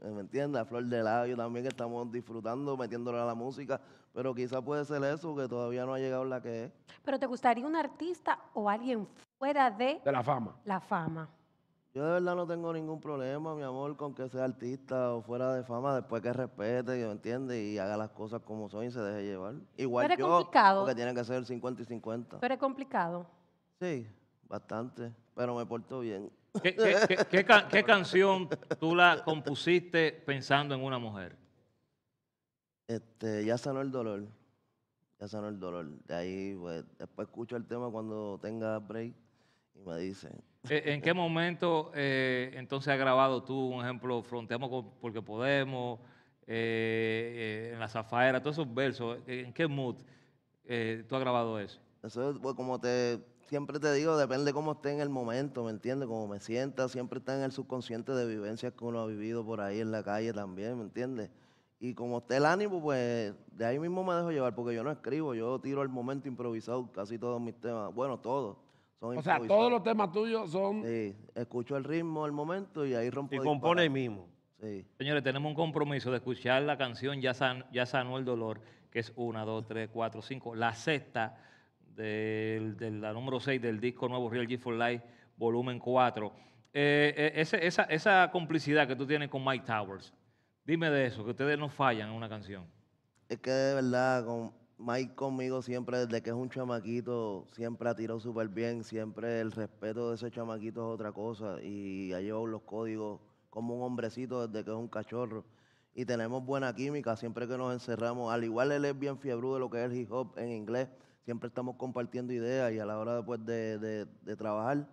¿me entiendes? A flor de labio también que estamos disfrutando, metiéndole a la música. Pero quizás puede ser eso, que todavía no ha llegado la que es. ¿Pero te gustaría un artista o alguien fuera de, de la fama. La fama. Yo de verdad no tengo ningún problema, mi amor, con que sea artista o fuera de fama, después que respete, que entiende y haga las cosas como son y se deje llevar. Igual Pero yo, porque tiene que ser 50 y 50. Pero es complicado. Sí, bastante, pero me porto bien. ¿Qué, canción tú la compusiste pensando en una mujer? Este, ya sanó el dolor. Ya sanó el dolor. De ahí, pues, después escucho el tema cuando tenga break y me dice. ¿En qué momento eh, entonces has grabado tú, un ejemplo, Fronteamos porque podemos, eh, eh, en la zafaera, todos esos versos? ¿En qué mood tú has grabado eso? Eso es, pues, como te siempre te digo, depende de cómo esté en el momento, ¿me entiendes? Como me sienta, siempre está en el subconsciente de vivencias que uno ha vivido por ahí en la calle también, ¿me entiendes? Y como esté el ánimo, pues de ahí mismo me dejo llevar, porque yo no escribo, yo tiro el momento improvisado casi todos mis temas, bueno, todos o sea, todos los temas tuyos son... Sí, escucho el ritmo, el momento y ahí rompo... Y compone el mismo. Señores, tenemos un compromiso de escuchar la canción Ya, sanó el dolor, que es una, dos, tres, cuatro, cinco, la sexta de, la número 6 del disco nuevo Real G for Life, volumen 4. Eh, eh, esa, esa complicidad que tú tienes con Mike Towers, dime de eso, que ustedes no fallan en una canción. Es que de verdad, con, Mike conmigo siempre, desde que es un chamaquito, siempre ha tirado súper bien, siempre el respeto de ese chamaquito es otra cosa y ha llevado los códigos como un hombrecito desde que es un cachorro. Y tenemos buena química siempre que nos encerramos. Al igual él es bien fiebrudo de lo que es el hip hop en inglés, siempre estamos compartiendo ideas y a la hora después de, trabajar,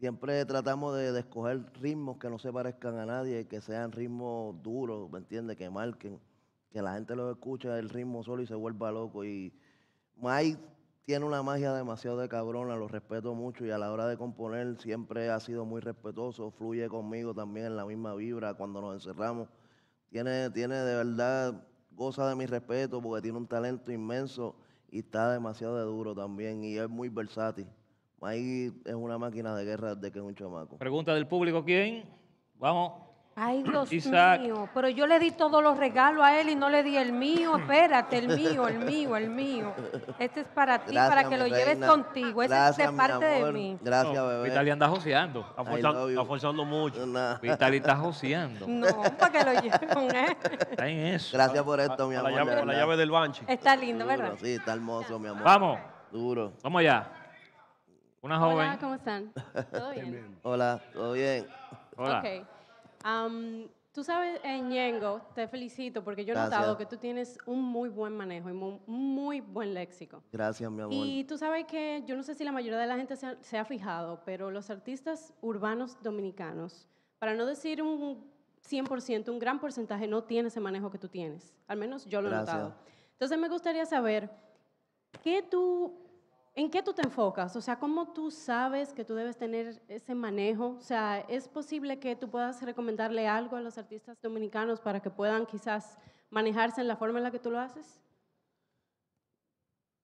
siempre tratamos de, escoger ritmos que no se parezcan a nadie, que sean ritmos duros, ¿me entiendes? Que marquen que la gente lo escucha el ritmo solo y se vuelva loco. Y Mike tiene una magia demasiado de cabrona, lo respeto mucho y a la hora de componer siempre ha sido muy respetuoso, fluye conmigo también en la misma vibra cuando nos encerramos. Tiene, tiene de verdad, goza de mi respeto porque tiene un talento inmenso y está demasiado de duro también y es muy versátil. Mike es una máquina de guerra de que es un chamaco. Pregunta del público, ¿quién? Vamos. Ay, Dios mío, pero yo le di todos los regalos a él y no le di el mío, espérate, el mío, el mío, el mío. Este es para ti, para que lo lleves contigo, Gracias, es de parte de mí. Gracias, bebé. Vitali anda joseando. Está, forzando, mucho. Vitali está joseando. No, para que lo lleve con él. Está en eso. Gracias por esto, mi amor. La llave, la llave del banche. Está lindo, ¿verdad? Sí, está hermoso, mi amor. Vamos. Duro. Vamos allá. Una joven. Hola, ¿cómo están? ¿Todo bien? Hola, ¿todo bien? Hola. OK. Tú sabes, Ñengo, te felicito porque yo he notado que tú tienes un muy buen manejo y un muy, buen léxico. Gracias, mi amor. Y tú sabes que yo no sé si la mayoría de la gente se ha, fijado, pero los artistas urbanos dominicanos, para no decir un 100%, un gran porcentaje no tiene ese manejo que tú tienes. Al menos yo lo he notado. Entonces me gustaría saber, ¿qué tú ¿En qué tú te enfocas? O sea, ¿cómo tú sabes que tú debes tener ese manejo? O sea, ¿es posible que tú puedas recomendarle algo a los artistas dominicanos para que puedan quizás manejarse en la forma en la que tú lo haces?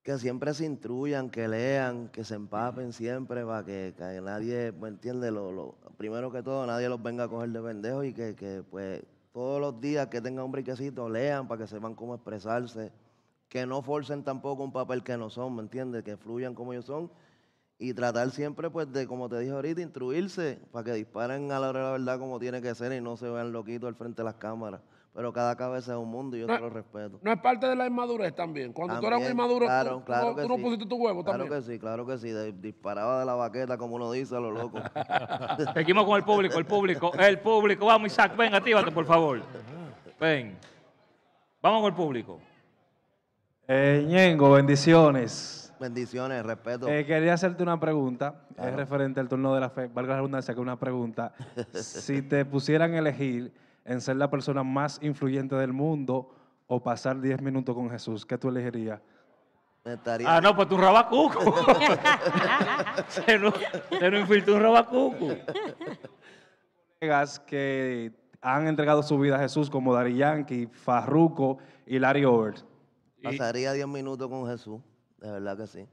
Que siempre se instruyan, que lean, que se empapen siempre para que, nadie, ¿me entiendes? Lo, lo, primero que todo, nadie los venga a coger de vendejo y que, pues todos los días que tengan un briquecito lean para que sepan cómo expresarse que no forcen tampoco un papel que no son, ¿me entiendes? Que fluyan como ellos son y tratar siempre, pues, de, como te dije ahorita, instruirse para que disparen a la hora de la verdad como tiene que ser y no se vean loquitos al frente de las cámaras. Pero cada cabeza es un mundo y yo te lo respeto. No es parte de la inmadurez también. Cuando tú eras un inmaduro, claro, tú, no pusiste tu huevo también. Claro que sí, claro que sí. disparaba de la baqueta, como uno dice, a lo loco. Seguimos con el público, el público, el público. Vamos, Isaac, ven, atívate, por favor. Ven. Vamos con el público. Eh, Ñengo, bendiciones. Bendiciones, respeto. Eh, quería hacerte una pregunta, es eh, referente al turno de la fe, valga la redundancia que una pregunta. si te pusieran a elegir en ser la persona más influyente del mundo o pasar 10 minutos con Jesús, ¿qué tú elegirías? Ah, no, pues tu robas se, se nos infiltró un rabacuco. que han entregado su vida a Jesús como Dari Yankee, Farruko y Larry Overs. Pasaría 10 minutos con Jesús, de verdad que sí.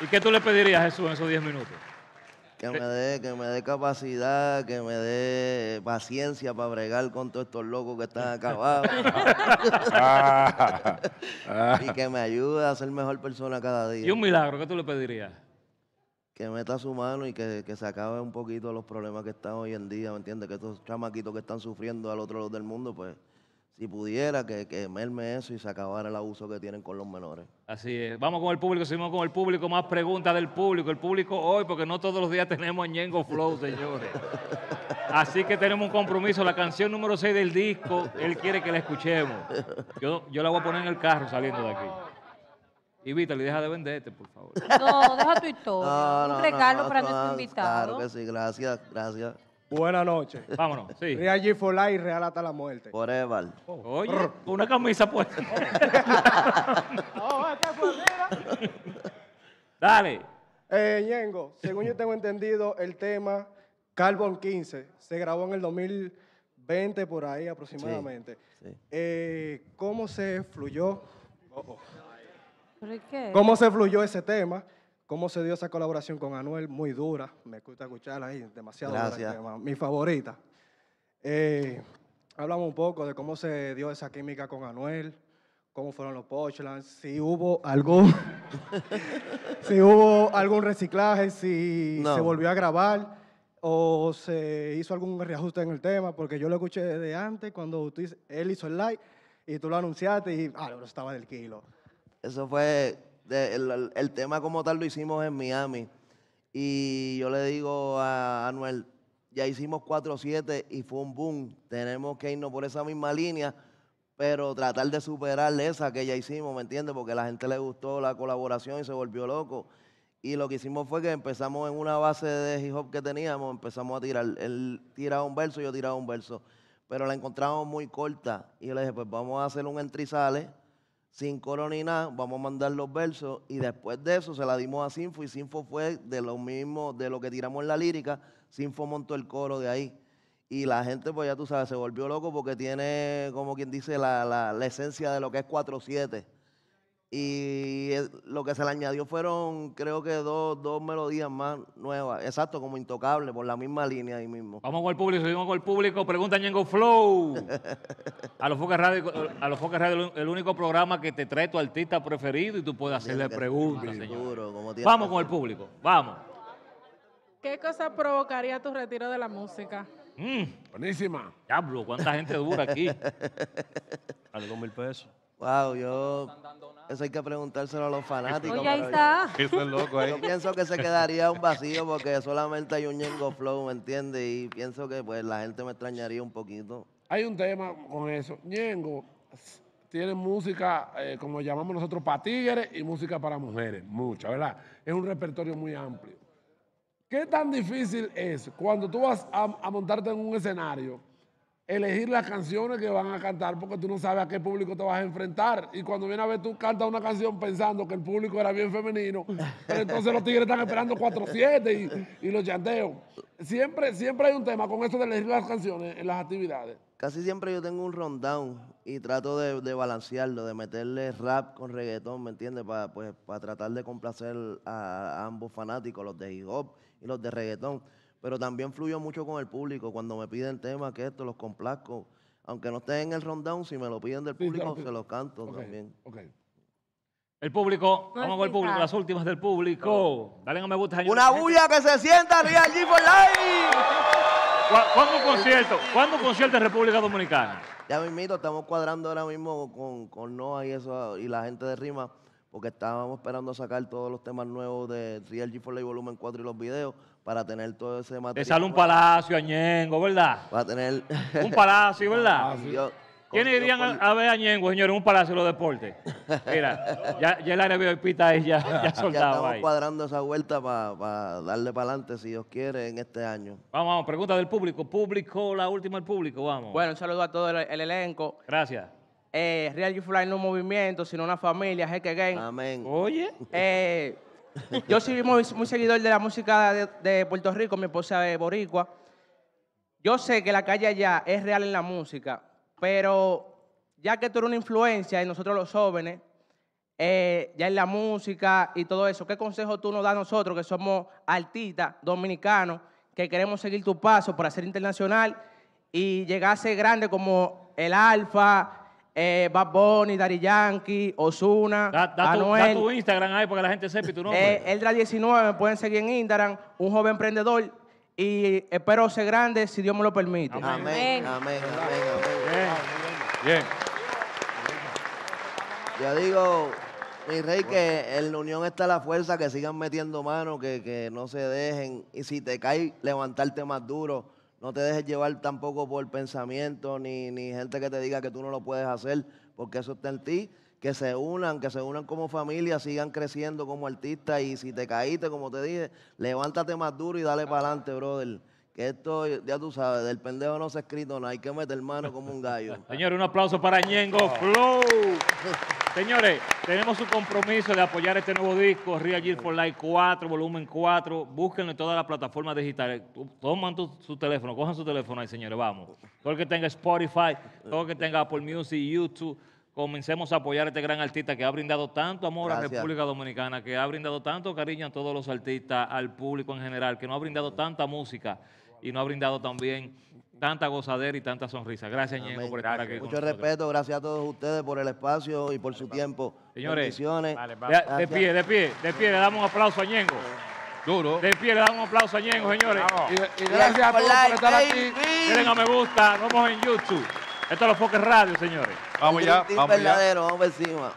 ¿Y qué tú le pedirías a Jesús en esos 10 minutos? Que me dé, que me dé capacidad, que me dé paciencia para bregar con todos estos locos que están acabados. y que me ayude a ser mejor persona cada día. ¿Y un milagro? ¿Qué tú le pedirías? Que meta su mano y que, que se acabe un poquito los problemas que están hoy en día, ¿me entiendes? Que estos chamaquitos que están sufriendo al otro lado del mundo, pues si pudiera, que, que merme eso y se acabara el abuso que tienen con los menores. Así es. Vamos con el público, seguimos con el público. Más preguntas del público. El público hoy, porque no todos los días tenemos Ñengo Flow, señores. Así que tenemos un compromiso. La canción número 6 del disco, él quiere que la escuchemos. Yo, yo la voy a poner en el carro saliendo de aquí. Y Vítale, deja de venderte, por favor. No, deja tu historia. un regalo para nuestro invitado. Claro que sí, gracias, gracias. Buenas noches. Vámonos, sí. Real G for Life, real hasta la muerte. Forever. Oye, una camisa puesta. Dani. Oh, este Dale. Eh, Ñengo, según yo tengo entendido, el tema Carbon 15 se grabó en el 2020 por ahí aproximadamente. Eh, ¿Cómo se fluyó? Oh, oh. ¿Cómo se fluyó ese tema? ¿Cómo se dio esa colaboración con Anuel? Muy dura, me gusta escucharla ahí, demasiado Gracias. Dura, mi favorita. Eh, hablamos un poco de cómo se dio esa química con Anuel, cómo fueron los Pochlands, si hubo algún, si hubo algún reciclaje, si se volvió a grabar o se hizo algún reajuste en el tema, porque yo lo escuché desde antes cuando él hizo el like y tú lo anunciaste y ah, pero estaba del kilo. Eso fue el, tema como tal lo hicimos en Miami. Y yo le digo a Anuel, ya hicimos 4-7 y fue un boom. Tenemos que irnos por esa misma línea, pero tratar de superar esa que ya hicimos, ¿me entiendes? Porque a la gente le gustó la colaboración y se volvió loco. Y lo que hicimos fue que empezamos en una base de hip hop que teníamos, empezamos a tirar. Él tiraba un verso, yo tiraba un verso. Pero la encontramos muy corta. Y yo le dije, pues vamos a hacer un entrizale sin coro ni nada, vamos a mandar los versos y después de eso se la dimos a Sinfo y Sinfo fue de lo mismo, de lo que tiramos en la lírica, Sinfo montó el coro de ahí. Y la gente, pues ya tú sabes, se volvió loco porque tiene, como quien dice, la, la, la esencia de lo que es 4-7. Y lo que se le añadió fueron, creo que dos, melodías más nuevas. Exacto, como intocable, por la misma línea ahí mismo. Vamos con el público, seguimos con el público. Pregunta Ñengo Flow. a los Focas Radio, a los Radio, el único programa que te trae tu artista preferido y tú puedes hacerle preguntas. Vamos con el público, vamos. ¿Qué cosa provocaría tu retiro de la música? Mm. buenísima. Diablo, cuánta gente dura aquí. Algo mil pesos. Wow, yo. Eso hay que preguntárselo a los fanáticos. es loco ¿eh? Yo pienso que se quedaría un vacío porque solamente hay un Ñengo Flow, ¿me entiendes? Y pienso que pues la gente me extrañaría un poquito. Hay un tema con eso. Ñengo tiene música, eh, como llamamos nosotros, para tigres y música para mujeres. Mucha, ¿verdad? Es un repertorio muy amplio. ¿Qué tan difícil es cuando tú vas a montarte en un escenario? elegir las canciones que van a cantar porque tú no sabes a qué público te vas a enfrentar. Y cuando viene a ver tú cantas una canción pensando que el público era bien femenino, pero entonces los tigres están esperando 4-7 y, los chanteos. Siempre, siempre hay un tema con eso de elegir las canciones en las actividades. Casi siempre yo tengo un rundown y trato de, balancearlo, de meterle rap con reggaetón, ¿me entiendes? Para pues, tratar de complacer a, a ambos fanáticos, los de hip hop y los de reggaetón pero también fluyo mucho con el público. Cuando me piden temas, que esto, los complazco. Aunque no estén en el rundown, si me lo piden del público, se los canto también. El público, vamos con el público, las últimas del público. Dale no me gusta. Una bulla que se sienta, Real G 4 Live! ¿Cuándo concierto? ¿Cuándo concierto en República Dominicana? Ya mismito, estamos cuadrando ahora mismo con, con Noah y eso y la gente de Rima, porque estábamos esperando sacar todos los temas nuevos de Real G for Volumen 4 y los videos para tener todo ese material. Te sale un palacio Añengo, ¿verdad? Para tener... Un palacio, ¿verdad? ¿Quién ¿Quiénes dirían a, ver a Ñengo, señores, un palacio de los deportes? Mira, ya, el área pita ahí ya, ya Ya estamos cuadrando esa vuelta para darle para adelante, si Dios quiere, en este año. Vamos, vamos, pregunta del público. Público, la última del público, vamos. Bueno, un saludo a todo el, elenco. Gracias. Eh, Real You Fly no un movimiento, sino una familia, Jeque Game. Amén. Oye. Eh, yo soy muy, muy seguidor de la música de, Puerto Rico, mi esposa es boricua. Yo sé que la calle allá es real en la música, pero ya que tú eres una influencia en nosotros los jóvenes, eh, ya en la música y todo eso, ¿qué consejo tú nos das a nosotros que somos artistas dominicanos, que queremos seguir tu paso para ser internacional y llegar a ser grande como el Alfa, eh, Bad Bunny, Dari Yankee, Osuna, da, Instagram ahí para que la gente sepa y tu nombre. Eh, Eldra19, me pueden seguir en Instagram, un joven emprendedor. Y espero ser grande si Dios me lo permite. Amén, amén, amén. amén, Bien. Ya digo, mi rey, que en la unión está la fuerza, que sigan metiendo mano, que, que no se dejen. Y si te cae, levantarte más duro no te dejes llevar tampoco por pensamiento ni, ni gente que te diga que tú no lo puedes hacer, porque eso está en ti. Que se unan, que se unan como familia, sigan creciendo como artistas y si te caíste, como te dije, levántate más duro y dale para adelante, brother. Que esto, ya tú sabes, del pendejo no se ha escrito nada, hay que meter mano como un gallo. Señores, un aplauso para Ñengo oh. Flow. Señores, tenemos su compromiso de apoyar este nuevo disco, Real Gear for Life 4, volumen 4. Búsquenlo en todas las plataformas digitales. Toman su teléfono, cojan su teléfono ahí, señores, vamos. Todo el que tenga Spotify, todo el que tenga Apple Music, YouTube comencemos a apoyar a este gran artista que ha brindado tanto amor a la República Dominicana, que ha brindado tanto cariño a todos los artistas, al público en general, que no ha brindado tanta música y nos ha brindado también tanta gozadera y tanta sonrisa. Gracias, Ñengo, por estar aquí. Mucho respeto, gracias a todos ustedes por el espacio y por su tiempo. Señores, de pie, de pie, de pie, le damos un aplauso a Ñengo. Duro. De pie, le damos un aplauso a Ñengo, señores. Y, gracias a todos por estar aquí. Miren a me gusta, nos vemos en YouTube. Esto es Los Foques Radio, señores. Vamos ya, vamos vamos encima.